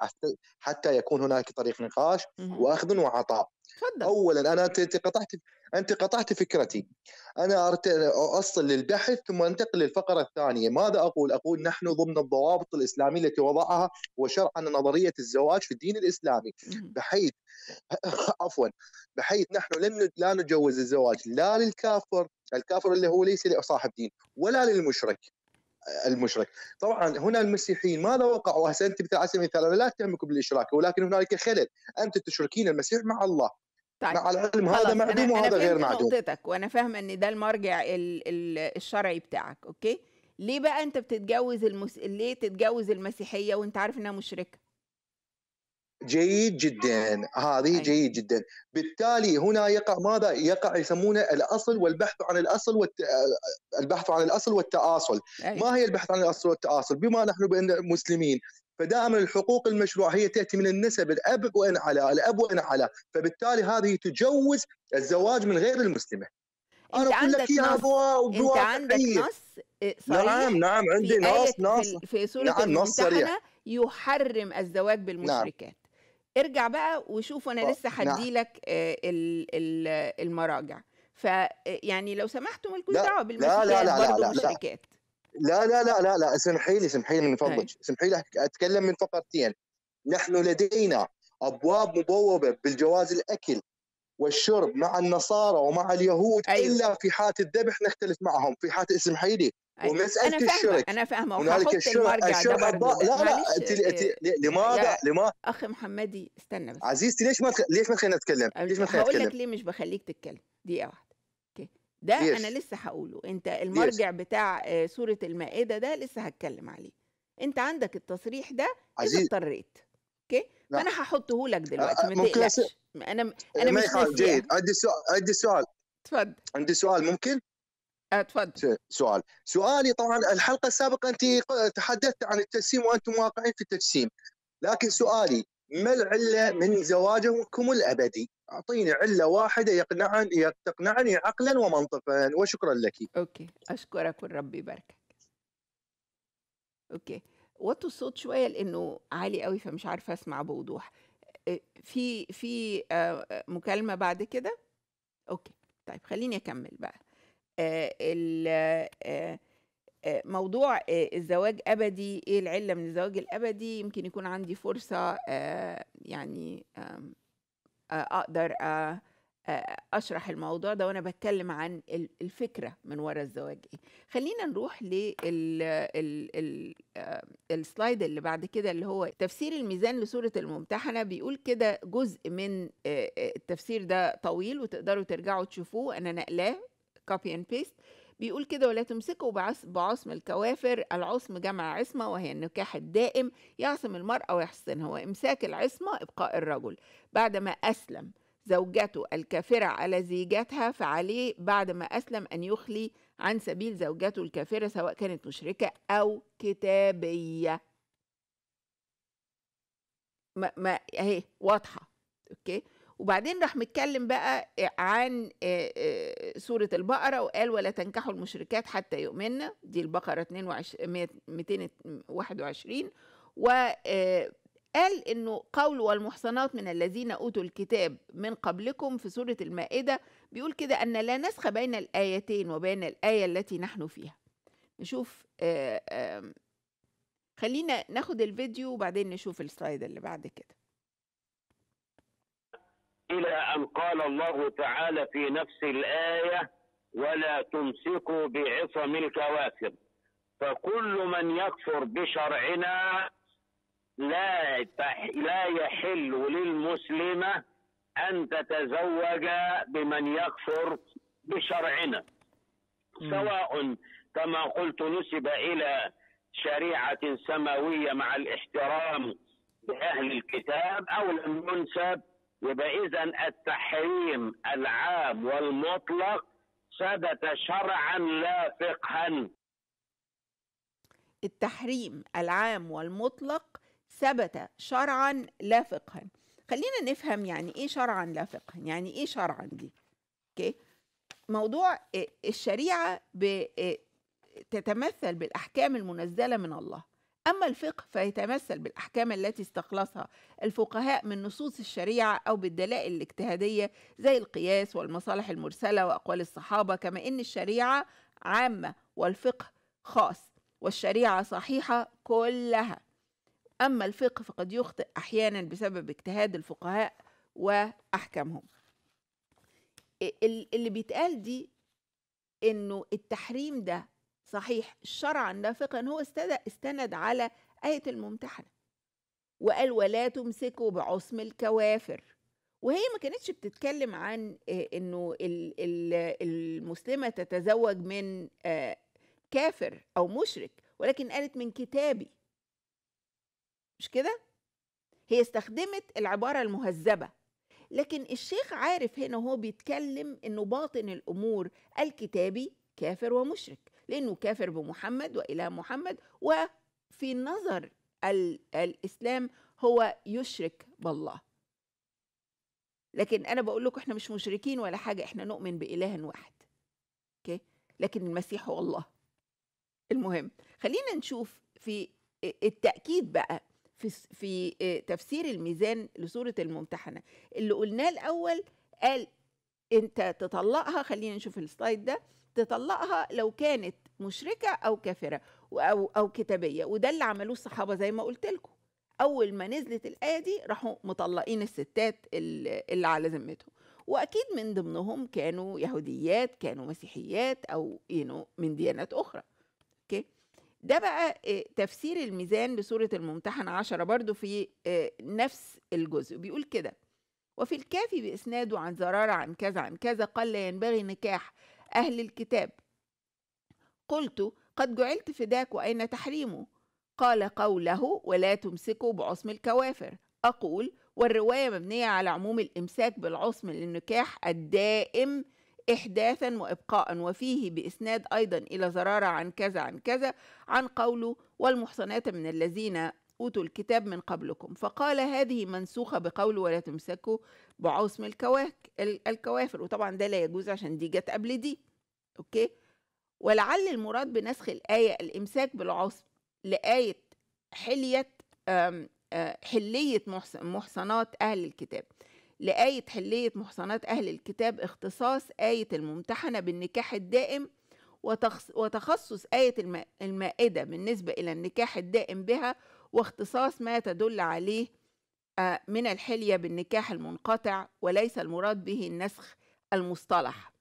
حتى يكون هناك طريق نقاش واخذ وعطاء تفضل اولا انا انت قطعت انت قطعت فكرتي انا اصل للبحث ثم انتقل للفقره الثانيه ماذا اقول اقول نحن ضمن الضوابط الاسلاميه التي وضعها وشرعا نظريه الزواج في الدين الاسلامي بحيث عفوا بحيث نحن لم لا نجوز الزواج لا للكافر الكافر اللي هو ليس صاحب دين ولا للمشرك المشرك طبعا هنا المسيحيين ماذا وقعوا هسه انت على سبيل المثال انا لا اتهمكم بالاشراك ولكن هنالك خلل انت تشركين المسيح مع الله طيب على العلم هذا معدوم وهذا غير معدوم نقطتك وانا فاهمه ان ده المرجع الشرعي بتاعك اوكي ليه بقى انت بتتجوز المس... ليه تتجوز المسيحيه وانت عارف انها مشركه جيد جدا هذه أيوه. جيد جدا بالتالي هنا يقع ماذا يقع يسمونه الاصل والبحث عن الاصل والت... البحث عن الاصل والتآصل ما أيوه. هي البحث عن الاصل والتآصل بما نحن بان مسلمين فدائما الحقوق المشروعه هي تاتي من النسب الاب وان علا الاب وان علا فبالتالي هذه تجوز الزواج من غير المسلمه أنا انت عندك نص انت عندك نص إيه، صريح نعم نعم عندي آية في نص نص في سوره نعم نص صريح يحرم الزواج بالمشركات نعم. ارجع بقى وشوف انا لسه نعم. هديلك نعم. المراجع فيعني آه، لو سمحتم مالكوش دعوه بالمشركات لا لا لا, لا, لا, لا, لا, لا, لا, لا, لا لا لا لا لا لا اسمحي لي سمحي لي من فضلك سمحي لي اتكلم من فقرتين نحن لدينا ابواب مبوبه بالجواز الاكل والشرب مع النصارى ومع اليهود أيوه. الا في حاله الذبح نختلف معهم في حاله اسمحي لي أيوه. ومساله أنا الشرك انا فاهمه انا فاهمه الشرك لا لا انت لماذا لماذا اخي محمدي استنى بس عزيزتي ليش ما ليش ما خلينا نتكلم ليش ما خلينا نتكلم هقول لك ليه مش بخليك تتكلم دقيقه واحده ده yes. انا لسه هقوله انت المرجع yes. بتاع آه، سوره المائده ده لسه هتكلم عليه انت عندك التصريح ده اذا اضطريت اوكي انا فانا هحطه لك آه، آه، دلوقتي ما تقلقش انا انا مش جيد عندي سؤال عندي سؤال اتفضل عندي سؤال ممكن اتفضل سؤال سؤالي طبعا الحلقه السابقه انت تحدثت عن التجسيم وانتم واقعين في التجسيم لكن سؤالي ما العله من زواجكم الابدي؟ اعطيني عله واحده يقنعني تقنعني عقلا ومنطقا وشكرا لك. اوكي اشكرك والرب يباركك. اوكي وطوا الصوت شويه لانه عالي قوي فمش عارفه اسمع بوضوح. آه، في في آه، آه، مكالمه بعد كده؟ اوكي طيب خليني اكمل بقى. آه ال موضوع آه، الزواج ابدي ايه العله من الزواج الابدي يمكن يكون عندي فرصه آه، يعني آه، اقدر اشرح الموضوع ده وانا بتكلم عن الفكره من ورا الزواج ايه خلينا نروح للسلايد اللي بعد كده اللي هو تفسير الميزان لسوره الممتحنه بيقول كده جزء من التفسير ده طويل وتقدروا ترجعوا تشوفوه انا نقلاه كوبي اند بيست بيقول كده ولا تمسكوا بعصم الكوافر العصم جمع عصمة وهي النكاح الدائم يعصم المرأة ويحسنها وإمساك العصمة إبقاء الرجل بعدما أسلم زوجته الكافرة على زيجاتها فعليه بعد ما أسلم أن يخلي عن سبيل زوجته الكافرة سواء كانت مشركة أو كتابية ما, ما اهي واضحة أوكي وبعدين راح متكلم بقى عن سورة البقرة وقال ولا تنكحوا المشركات حتى يؤمنا دي البقرة 221 وقال انه قول والمحصنات من الذين اوتوا الكتاب من قبلكم في سورة المائدة بيقول كده ان لا نسخ بين الايتين وبين الاية التي نحن فيها نشوف آمم، خلينا ناخد الفيديو وبعدين نشوف السلايد اللي بعد كده إلى أن قال الله تعالى في نفس الآية ولا تمسكوا بعصم الكواكب فكل من يكفر بشرعنا لا لا يحل للمسلمة أن تتزوج بمن يكفر بشرعنا سواء كما قلت نسب إلى شريعة سماوية مع الاحترام بأهل الكتاب أو لم ينسب يبقى إذا التحريم العام والمطلق ثبت شرعا لا فقها التحريم العام والمطلق ثبت شرعا لا فقها خلينا نفهم يعني ايه شرعا لا فقها يعني ايه شرعا دي اوكي موضوع إيه؟ الشريعه إيه؟ تتمثل بالاحكام المنزله من الله أما الفقه فيتمثل بالأحكام التي استخلصها الفقهاء من نصوص الشريعة أو بالدلائل الاجتهادية زي القياس والمصالح المرسلة وأقوال الصحابة كما إن الشريعة عامة والفقه خاص والشريعة صحيحة كلها أما الفقه فقد يخطئ أحيانا بسبب اجتهاد الفقهاء وأحكامهم اللي بيتقال دي إنه التحريم ده صحيح شرعا النافق فقها هو استند على آية الممتحنة وقال ولا تمسكوا بعصم الكوافر وهي ما كانتش بتتكلم عن آه، انه المسلمة تتزوج من آه، كافر او مشرك ولكن قالت من كتابي مش كده هي استخدمت العبارة المهذبة لكن الشيخ عارف هنا وهو بيتكلم انه باطن الامور الكتابي كافر ومشرك لأنه كافر بمحمد وإله محمد وفي نظر الإسلام هو يشرك بالله لكن أنا بقول لكم إحنا مش مشركين ولا حاجة إحنا نؤمن بإله واحد أوكي لكن المسيح هو الله المهم خلينا نشوف في التأكيد بقى في في تفسير الميزان لسورة الممتحنة اللي قلناه الأول قال أنت تطلقها خلينا نشوف السلايد ده تطلقها لو كانت مشركه او كافره او او كتابيه وده اللي عملوه الصحابه زي ما قلت لكم اول ما نزلت الايه دي راحوا مطلقين الستات اللي على ذمتهم واكيد من ضمنهم كانوا يهوديات كانوا مسيحيات او ينو من ديانات اخرى اوكي ده بقى آه، تفسير الميزان لسورة الممتحن عشرة برضو في آه، نفس الجزء بيقول كده وفي الكافي بإسناده عن زرارة عن كذا عن كذا قال لا ينبغي نكاح أهل الكتاب قلت قد جعلت فداك وأين تحريمه قال قوله ولا تمسكوا بعصم الكوافر أقول والرواية مبنية على عموم الإمساك بالعصم للنكاح الدائم إحداثا وإبقاء وفيه بإسناد أيضا إلى زرارة عن كذا عن كذا عن قوله والمحصنات من الذين أوتوا الكتاب من قبلكم فقال هذه منسوخة بقول ولا تمسكوا بعصم الكواك الكوافر وطبعا ده لا يجوز عشان دي جت قبل دي أوكي ولعل المراد بنسخ الآية الإمساك بالعصم لآية حلية آه، حلية محصنات أهل الكتاب لآية حلية محصنات أهل الكتاب اختصاص آية الممتحنة بالنكاح الدائم وتخصص آية المائدة بالنسبة إلى النكاح الدائم بها واختصاص ما تدل عليه آه، من الحلية بالنكاح المنقطع وليس المراد به النسخ المصطلح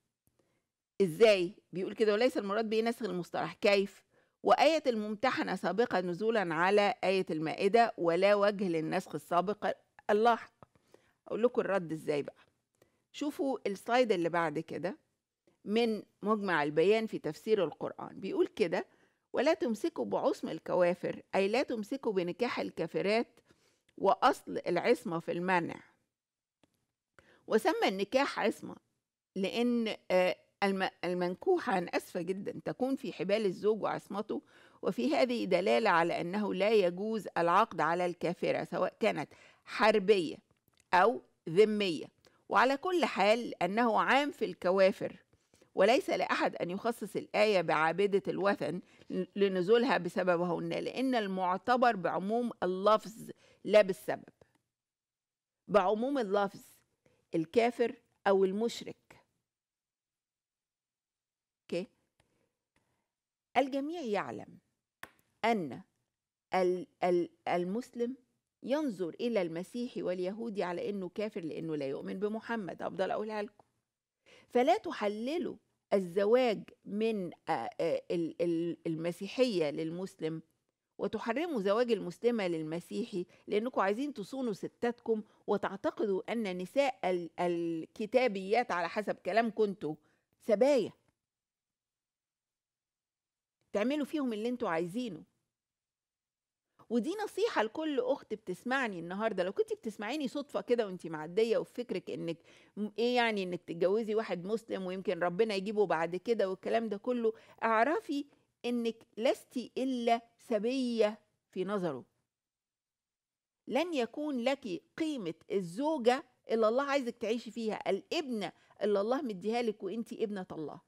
ازاي بيقول كده وليس المراد به نسخ المصطلح كيف وآية الممتحنة سابقة نزولا على آية المائدة ولا وجه للنسخ السابق اللاحق أقول لكم الرد إزاي بقى شوفوا السلايد اللي بعد كده من مجمع البيان في تفسير القرآن بيقول كده ولا تمسكوا بعصم الكوافر أي لا تمسكوا بنكاح الكافرات وأصل العصمة في المنع وسمى النكاح عصمة لأن آه، المنكوحة أنا أسفة جدا تكون في حبال الزوج وعصمته وفي هذه دلالة على أنه لا يجوز العقد على الكافرة سواء كانت حربية أو ذمية وعلى كل حال أنه عام في الكوافر وليس لأحد أن يخصص الآية بعابدة الوثن لنزولها بسببهن لأن المعتبر بعموم اللفظ لا بالسبب بعموم اللفظ الكافر أو المشرك أوكي الجميع يعلم أن المسلم ينظر إلى المسيحي واليهودي على إنه كافر لأنه لا يؤمن بمحمد أفضل أقولها لكم فلا تحللوا الزواج من المسيحية للمسلم وتحرموا زواج المسلمة للمسيحي لأنكم عايزين تصونوا ستاتكم وتعتقدوا أن نساء الكتابيات على حسب كلامكم كنتوا سبايا تعملوا فيهم اللي انتوا عايزينه ودي نصيحة لكل أخت بتسمعني النهاردة لو كنت بتسمعيني صدفة كده وانت معدية وفكرك انك ايه يعني انك تتجوزي واحد مسلم ويمكن ربنا يجيبه بعد كده والكلام ده كله اعرفي انك لست إلا سبية في نظره لن يكون لك قيمة الزوجة اللي الله عايزك تعيشي فيها الابنة اللي الله مديها لك وانت ابنة الله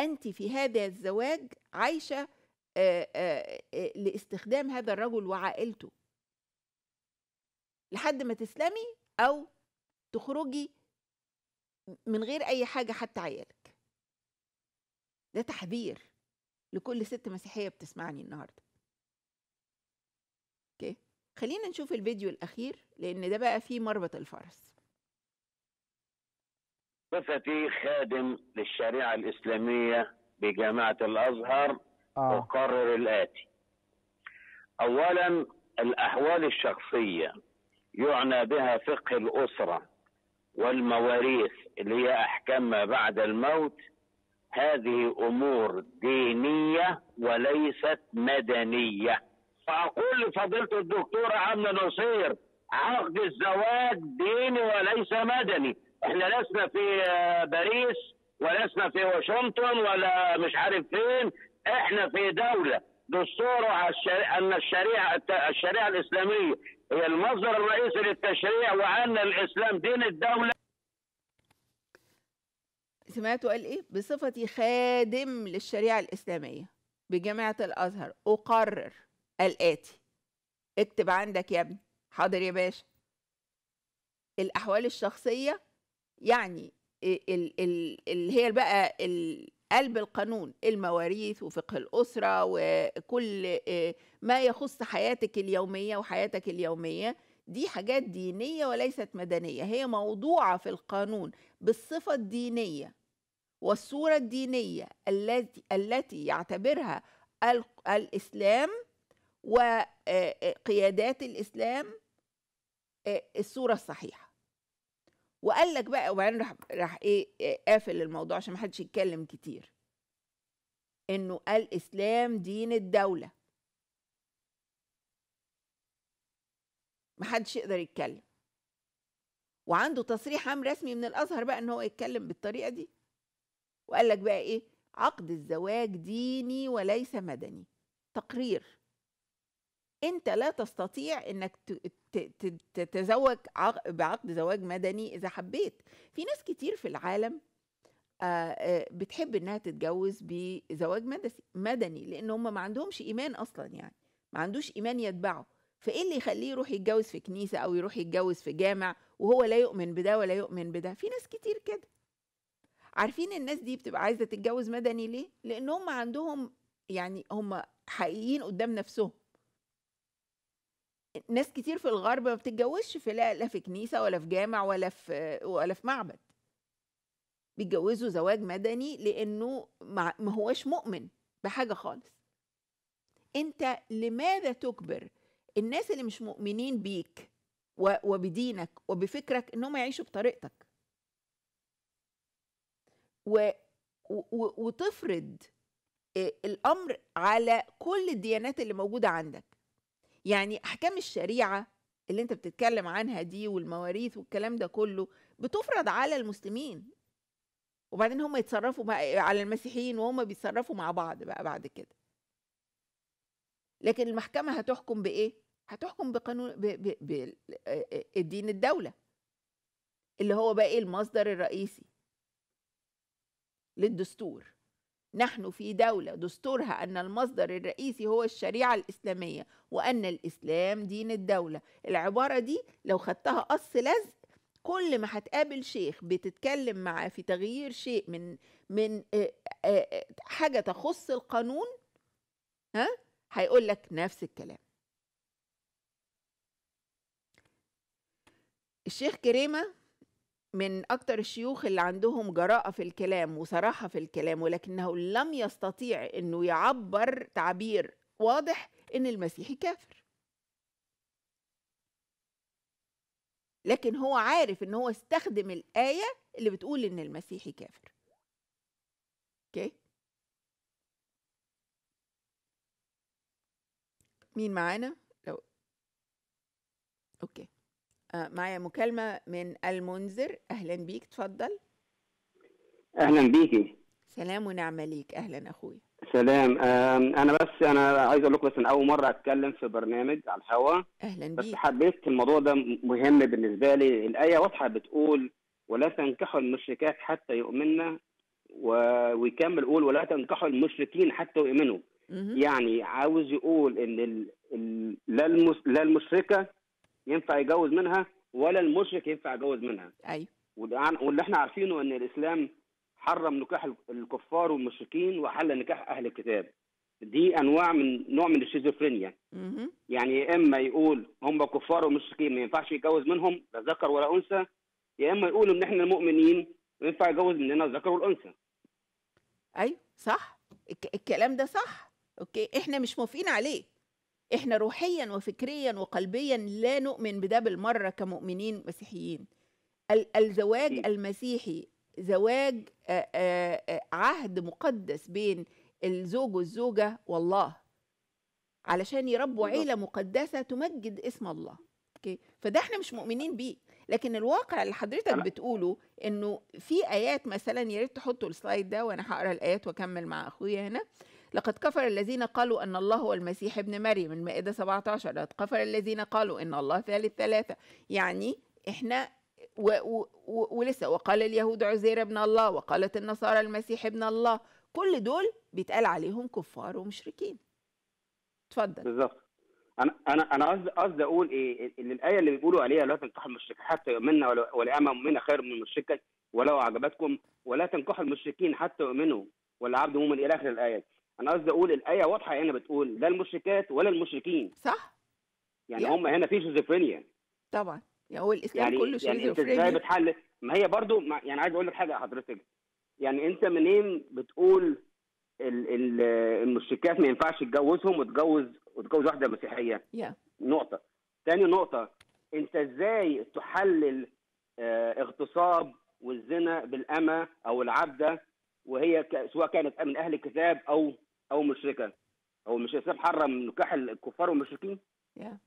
أنت في هذا الزواج عايشة لاستخدام هذا الرجل وعائلته لحد ما تسلمي او تخرجي من غير اي حاجه حتى عيالك ده تحذير لكل ست مسيحيه بتسمعني النهارده اوكي خلينا نشوف الفيديو الاخير لان ده بقى فيه مربط الفرس صفتي خادم للشريعه الاسلاميه بجامعه الازهر آه. أقرر الآتي أولا الأحوال الشخصية يعنى بها فقه الأسرة والمواريث اللي هي أحكام ما بعد الموت هذه أمور دينية وليست مدنية فأقول لفضيلة الدكتور أمنة نصير عقد الزواج ديني وليس مدني احنا لسنا في آه، باريس ولسنا في واشنطن ولا مش عارف فين احنا في دولة دستورها ان الشريعة الشريعة الاسلامية هي المصدر الرئيسي للتشريع وان الاسلام دين الدولة سمعتوا قال ايه بصفتي خادم للشريعة الاسلامية بجامعة الازهر اقرر الاتي اكتب عندك يا ابني حاضر يا باشا الاحوال الشخصية يعني اللي هي بقى قلب القانون المواريث وفقه الأسرة وكل آه، ما يخص حياتك اليومية وحياتك اليومية دي حاجات دينية وليست مدنية هي موضوعة في القانون بالصفة الدينية والصورة الدينية التي التي يعتبرها الإسلام وقيادات آه، آه، الإسلام الصورة الصحيحة وقال لك بقى وبعدين راح راح ايه قافل الموضوع عشان ما حدش يتكلم كتير انه قال اسلام دين الدوله ما حدش يقدر يتكلم وعنده تصريح عام رسمي من الازهر بقى ان هو يتكلم بالطريقه دي وقال لك بقى ايه عقد الزواج ديني وليس مدني تقرير انت لا تستطيع انك تتزوج بعقد زواج مدني اذا حبيت في ناس كتير في العالم آه، آه، بتحب انها تتجوز بزواج مدني لان هم ما عندهمش ايمان اصلا يعني ما عندوش ايمان يتبعه فايه اللي يخليه يروح يتجوز في كنيسه او يروح يتجوز في جامع وهو لا يؤمن بده ولا يؤمن بده في ناس كتير كده عارفين الناس دي بتبقى عايزه تتجوز مدني ليه لان هم عندهم يعني هم حقيقيين قدام نفسهم ناس كتير في الغرب ما بتتجوزش في لا, لا في كنيسة ولا في جامع ولا في ولا في معبد بيتجوزوا زواج مدني لأنه ما هوش مؤمن بحاجة خالص أنت لماذا تجبر الناس اللي مش مؤمنين بيك وبدينك وبفكرك انهم يعيشوا بطريقتك و... و... وتفرض آه، الامر على كل الديانات اللي موجوده عندك يعني احكام الشريعه اللي انت بتتكلم عنها دي والمواريث والكلام ده كله بتفرض على المسلمين وبعدين هم يتصرفوا إيه، على المسيحيين وهم بيتصرفوا مع بعض بقى بعد كده لكن المحكمه هتحكم بايه هتحكم بقانون آه، آه، الدين الدوله اللي هو بقى المصدر الرئيسي للدستور نحن في دولة دستورها أن المصدر الرئيسي هو الشريعة الإسلامية وأن الإسلام دين الدولة العبارة دي لو خدتها قص لزق كل ما هتقابل شيخ بتتكلم معاه في تغيير شيء من من آه، آه، آه، حاجة تخص القانون ها هيقول لك نفس الكلام الشيخ كريمة من أكتر الشيوخ اللي عندهم جراءة في الكلام وصراحة في الكلام ولكنه لم يستطيع أنه يعبر تعبير واضح أن المسيحي كافر لكن هو عارف أن هو استخدم الآية اللي بتقول أن المسيحي كافر أوكي مين معانا؟ لو أوكي آه، معايا مكالمة من المنذر أهلا بيك تفضل أهلا بيكي سلام ونعم ليك أهلا أخوي سلام أنا بس أنا عايز أقول لكم بس أنا أول مرة أتكلم في برنامج على الهوا أهلا بيك بس حبيت الموضوع ده مهم بالنسبة لي الآية واضحة بتقول ولا تنكحوا المشركات حتى يؤمنا و... ويكمل يقول ولا تنكحوا المشركين حتى يؤمنوا يعني عاوز يقول ان ال... ال... لا, المس... لا المشركه ينفع يجوز منها ولا المشرك ينفع يجوز منها ايوه واللي احنا عارفينه ان الاسلام حرم نكاح الكفار والمشركين وحل نكاح اهل الكتاب دي انواع من نوع من الشيزوفرينيا يعني يا اما يقول هم كفار ومشركين ما ينفعش يتجوز منهم لا ذكر ولا انثى يا اما يقول ان احنا مؤمنين وينفع يتجوز مننا الذكر والانثى ايوه صح الكلام ده صح اوكي احنا مش موافقين عليه احنا روحيا وفكريا وقلبيا لا نؤمن بده بالمره كمؤمنين مسيحيين الزواج المسيحي زواج عهد مقدس بين الزوج والزوجه والله علشان يربوا عيله مقدسه تمجد اسم الله اوكي فده احنا مش مؤمنين بيه لكن الواقع اللي حضرتك بتقوله انه في ايات مثلا يا ريت تحطوا السلايد ده وانا هقرا الايات واكمل مع اخويا هنا لقد كفر الذين قالوا أن الله هو المسيح ابن مريم المائدة 17 لقد كفر الذين قالوا أن الله ثالث ثلاثة يعني إحنا و و و ولسه وقال اليهود عزير ابن الله وقالت النصارى المسيح ابن الله كل دول بيتقال عليهم كفار ومشركين اتفضل بالظبط انا انا انا قصدي قصدي اقول ايه ان الايه اللي بيقولوا عليها لا تنكحوا المشركين حتى ولا ولأمة مؤمنة خير من المشركين ولو عجبتكم ولا تنكحوا المشركين حتى يؤمنوا والعبد مؤمن الى اخر الايه انا قصدي اقول الايه واضحه هنا يعني بتقول لا المشركات ولا المشركين صح يعني, هم هنا في شيزوفرينيا طبعا يعني هو الاسلام يعني كله يعني انت ازاي بتحل ما هي برضو ما يعني عايز اقول لك حاجه حضرتك يعني انت منين بتقول ال... المشركات ما ينفعش تجوزهم وتجوز وتجوز واحده مسيحيه yeah. نقطه ثاني نقطه انت ازاي تحلل آه، اغتصاب والزنا بالأمة أو العبدة وهي سواء كانت من أهل الكتاب أو او مشركه هو مش الاسلام حرم نكاح الكفار والمشركين يا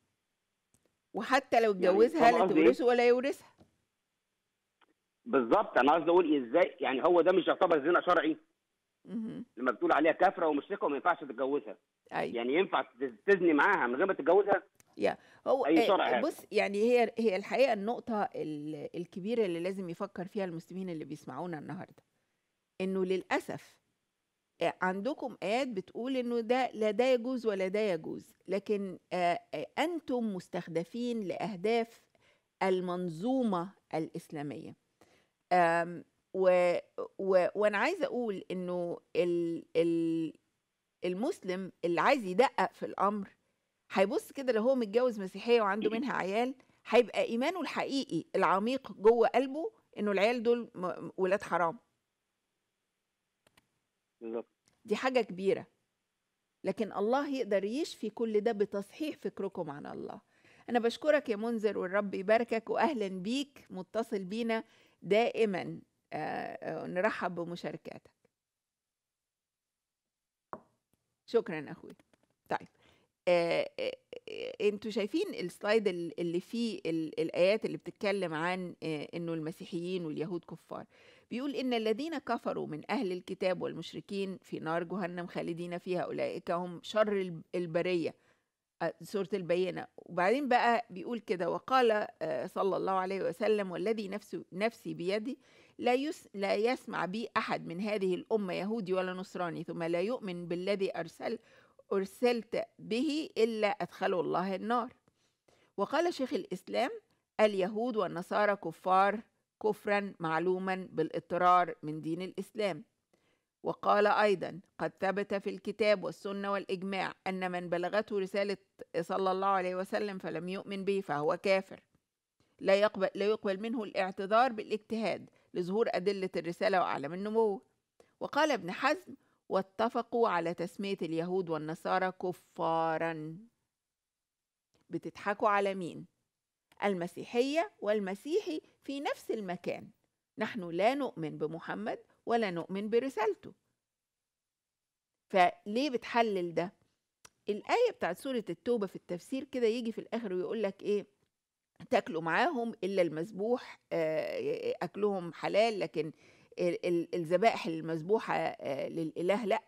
وحتى لو يعني اتجوزها يعني لا تورثه إيه؟ ولا يورثها بالظبط انا قصدي اقول ازاي يعني هو ده مش يعتبر زنا شرعي لما بتقول عليها كافره ومشركه وما ينفعش تتجوزها أيوة. يعني ينفع تزني معاها من غير ما تتجوزها يا هو اي إيه، شرع يعني. بص يعني هي هي الحقيقه النقطه الكبيره اللي لازم يفكر فيها المسلمين اللي بيسمعونا النهارده انه للاسف آه، عندكم آيات بتقول إنه ده لا ده يجوز ولا ده يجوز لكن آه، آه، أنتم مستخدفين لأهداف المنظومة الإسلامية و و وأنا عايزة أقول إنه ال ال المسلم اللي عايز يدقق في الأمر هيبص كده لو هو متجوز مسيحية وعنده منها عيال هيبقى إيمانه الحقيقي العميق جوه قلبه إنه العيال دول ولاد حرام بالظبط دي حاجه كبيره لكن الله يقدر يشفي كل ده بتصحيح فكركم عن الله انا بشكرك يا منذر والرب يباركك واهلا بيك متصل بينا دائما آه، آه، نرحب بمشاركاتك شكرا اخوي طيب انتوا شايفين السلايد اللي فيه الايات اللي بتتكلم عن انه المسيحيين واليهود كفار بيقول ان الذين كفروا من اهل الكتاب والمشركين في نار جهنم خالدين فيها اولئك هم شر البريه آه، سوره البينه وبعدين بقى بيقول كده وقال آه، صلى الله عليه وسلم والذي نفسه نفسي بيدي لا يس لا يسمع بي احد من هذه الامه يهودي ولا نصراني ثم لا يؤمن بالذي ارسل أرسلت به إلا أدخله الله النار وقال شيخ الإسلام اليهود والنصارى كفار كفرا معلوما بالاضطرار من دين الإسلام وقال أيضا قد ثبت في الكتاب والسنة والإجماع أن من بلغته رسالة صلى الله عليه وسلم فلم يؤمن به فهو كافر لا يقبل, لا يقبل منه الاعتذار بالاجتهاد لظهور أدلة الرسالة وأعلام النمو وقال ابن حزم واتفقوا على تسمية اليهود والنصارى كفارا بتضحكوا على مين؟ المسيحية والمسيحي في نفس المكان نحن لا نؤمن بمحمد ولا نؤمن برسالته فليه بتحلل ده؟ الآية بتاعت سورة التوبة في التفسير كده يجي في الآخر ويقول لك إيه تاكلوا معاهم إلا المذبوح آه، أكلهم حلال لكن الذبائح المذبوحه آه، للاله لا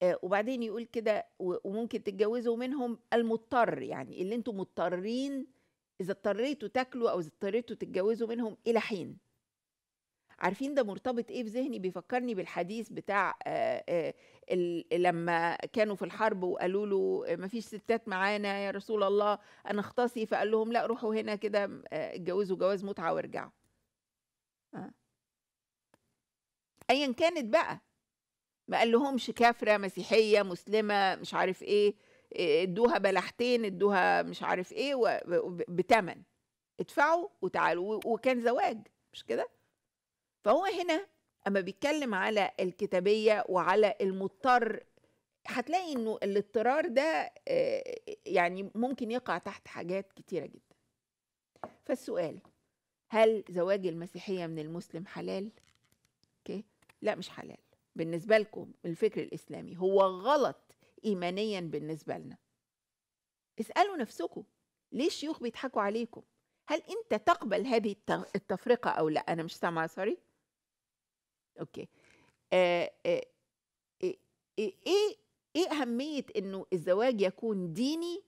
آه، وبعدين يقول كده وممكن تتجوزوا منهم المضطر يعني اللي انتم مضطرين اذا اضطريتوا تاكلوا او اذا اضطريتوا تتجوزوا منهم الى حين عارفين ده مرتبط ايه في ذهني بيفكرني بالحديث بتاع آآ آه، آآ لما كانوا في الحرب وقالوا له ما فيش ستات معانا يا رسول الله انا اختصي فقال لهم لا روحوا هنا كده اتجوزوا جواز متعه وارجعوا ايا كانت بقى ما قالهمش كافره مسيحيه مسلمه مش عارف ايه ادوها بلحتين ادوها مش عارف ايه بتمن ادفعوا وتعالوا وكان زواج مش كده فهو هنا اما بيتكلم على الكتابيه وعلى المضطر هتلاقي انه الاضطرار ده يعني ممكن يقع تحت حاجات كتيره جدا فالسؤال هل زواج المسيحيه من المسلم حلال لا مش حلال بالنسبة لكم الفكر الإسلامي هو غلط إيمانيا بالنسبة لنا اسألوا نفسكم ليه الشيوخ بيضحكوا عليكم هل أنت تقبل هذه التفرقة أو لا أنا مش سامعة سوري أوكي آه آه إيه،, إيه إيه إيه أهمية إنه الزواج يكون ديني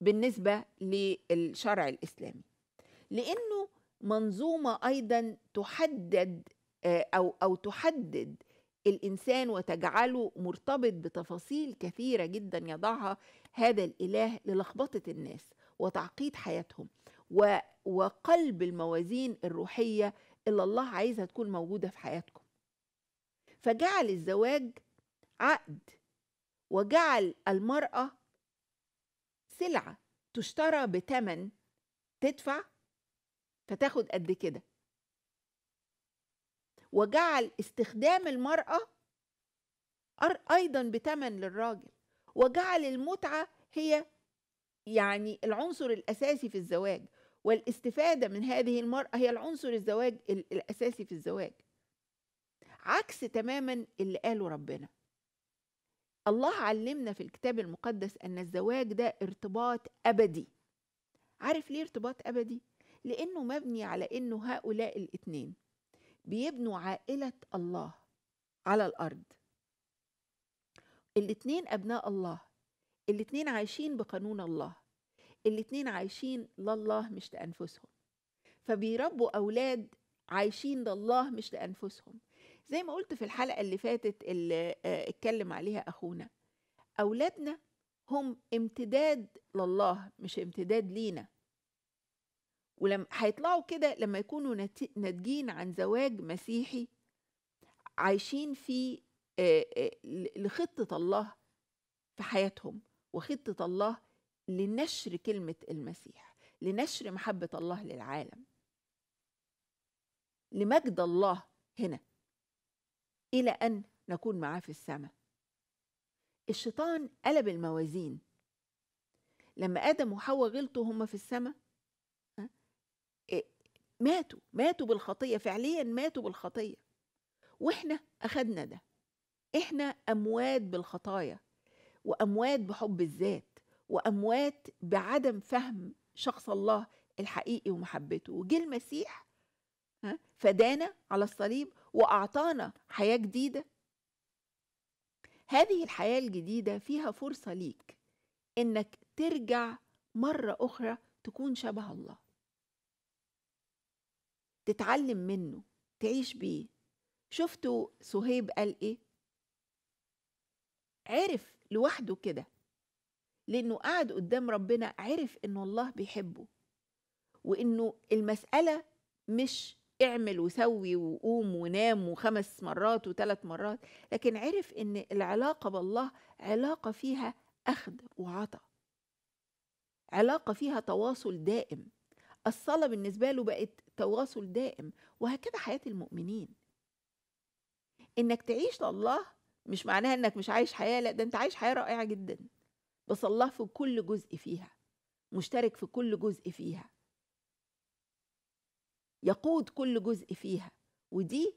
بالنسبة للشرع الإسلامي لأنه منظومة أيضا تحدد آه، او او تحدد الانسان وتجعله مرتبط بتفاصيل كثيره جدا يضعها هذا الاله للخبطه الناس وتعقيد حياتهم و وقلب الموازين الروحيه اللي الله عايزها تكون موجوده في حياتكم فجعل الزواج عقد وجعل المراه سلعه تشترى بتمن تدفع فتاخد قد كده وجعل استخدام المرأة أيضا بتمن للراجل وجعل المتعة هي يعني العنصر الأساسي في الزواج والاستفادة من هذه المرأة هي العنصر الزواج الأساسي في الزواج عكس تماما اللي قاله ربنا الله علمنا في الكتاب المقدس أن الزواج ده ارتباط أبدي عارف ليه ارتباط أبدي؟ لأنه مبني على أنه هؤلاء الاثنين بيبنوا عائلة الله على الأرض الاتنين أبناء الله الاتنين عايشين بقانون الله الاتنين عايشين لله مش لأنفسهم فبيربوا أولاد عايشين لله مش لأنفسهم زي ما قلت في الحلقة اللي فاتت اللي آه، اتكلم عليها أخونا أولادنا هم امتداد لله مش امتداد لينا ولما هيطلعوا كده لما يكونوا ناتجين عن زواج مسيحي عايشين في لخطة الله في حياتهم وخطة الله لنشر كلمة المسيح لنشر محبة الله للعالم لمجد الله هنا إلى أن نكون معاه في السماء الشيطان قلب الموازين لما آدم وحواء غلطوا هما في السماء ماتوا ماتوا بالخطيه فعليا ماتوا بالخطيه واحنا اخذنا ده احنا اموات بالخطايا واموات بحب الذات واموات بعدم فهم شخص الله الحقيقي ومحبته وجه المسيح فدانا على الصليب واعطانا حياه جديده هذه الحياه الجديده فيها فرصه ليك انك ترجع مره اخرى تكون شبه الله تتعلم منه تعيش بيه شفتوا صهيب قال ايه عرف لوحده كده لانه قعد قدام ربنا عرف ان الله بيحبه وانه المساله مش اعمل وسوي وقوم ونام وخمس مرات وثلاث مرات لكن عرف ان العلاقه بالله علاقه فيها اخذ وعطاء علاقه فيها تواصل دائم الصلاة بالنسبة له بقت تواصل دائم وهكذا حياة المؤمنين إنك تعيش لله مش معناها إنك مش عايش حياة لا ده أنت عايش حياة رائعة جدا بس الله في كل جزء فيها مشترك في كل جزء فيها يقود كل جزء فيها ودي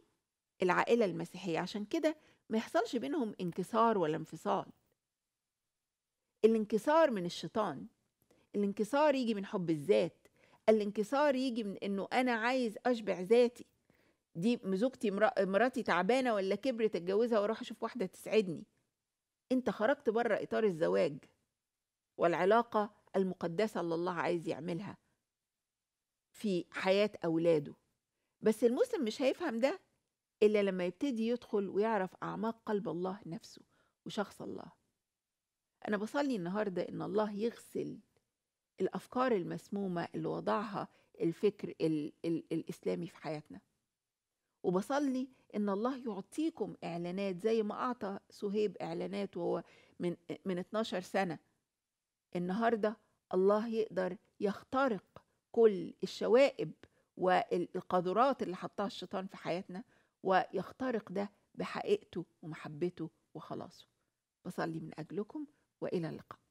العائلة المسيحية عشان كده ما يحصلش بينهم انكسار ولا انفصال الانكسار من الشيطان الانكسار يجي من حب الذات الانكسار يجي من انه انا عايز اشبع ذاتي دي زوجتي مراتي تعبانه ولا كبرت اتجوزها واروح اشوف واحده تسعدني انت خرجت بره اطار الزواج والعلاقه المقدسه اللي الله عايز يعملها في حياه اولاده بس المسلم مش هيفهم ده الا لما يبتدي يدخل ويعرف اعماق قلب الله نفسه وشخص الله انا بصلي النهارده ان الله يغسل الافكار المسمومه اللي وضعها الفكر الـ الـ الاسلامي في حياتنا وبصلي ان الله يعطيكم اعلانات زي ما اعطى سهيب اعلانات وهو من من 12 سنه النهارده الله يقدر يخترق كل الشوائب والقاذورات اللي حطها الشيطان في حياتنا ويخترق ده بحقيقته ومحبته وخلاصه بصلي من اجلكم والى اللقاء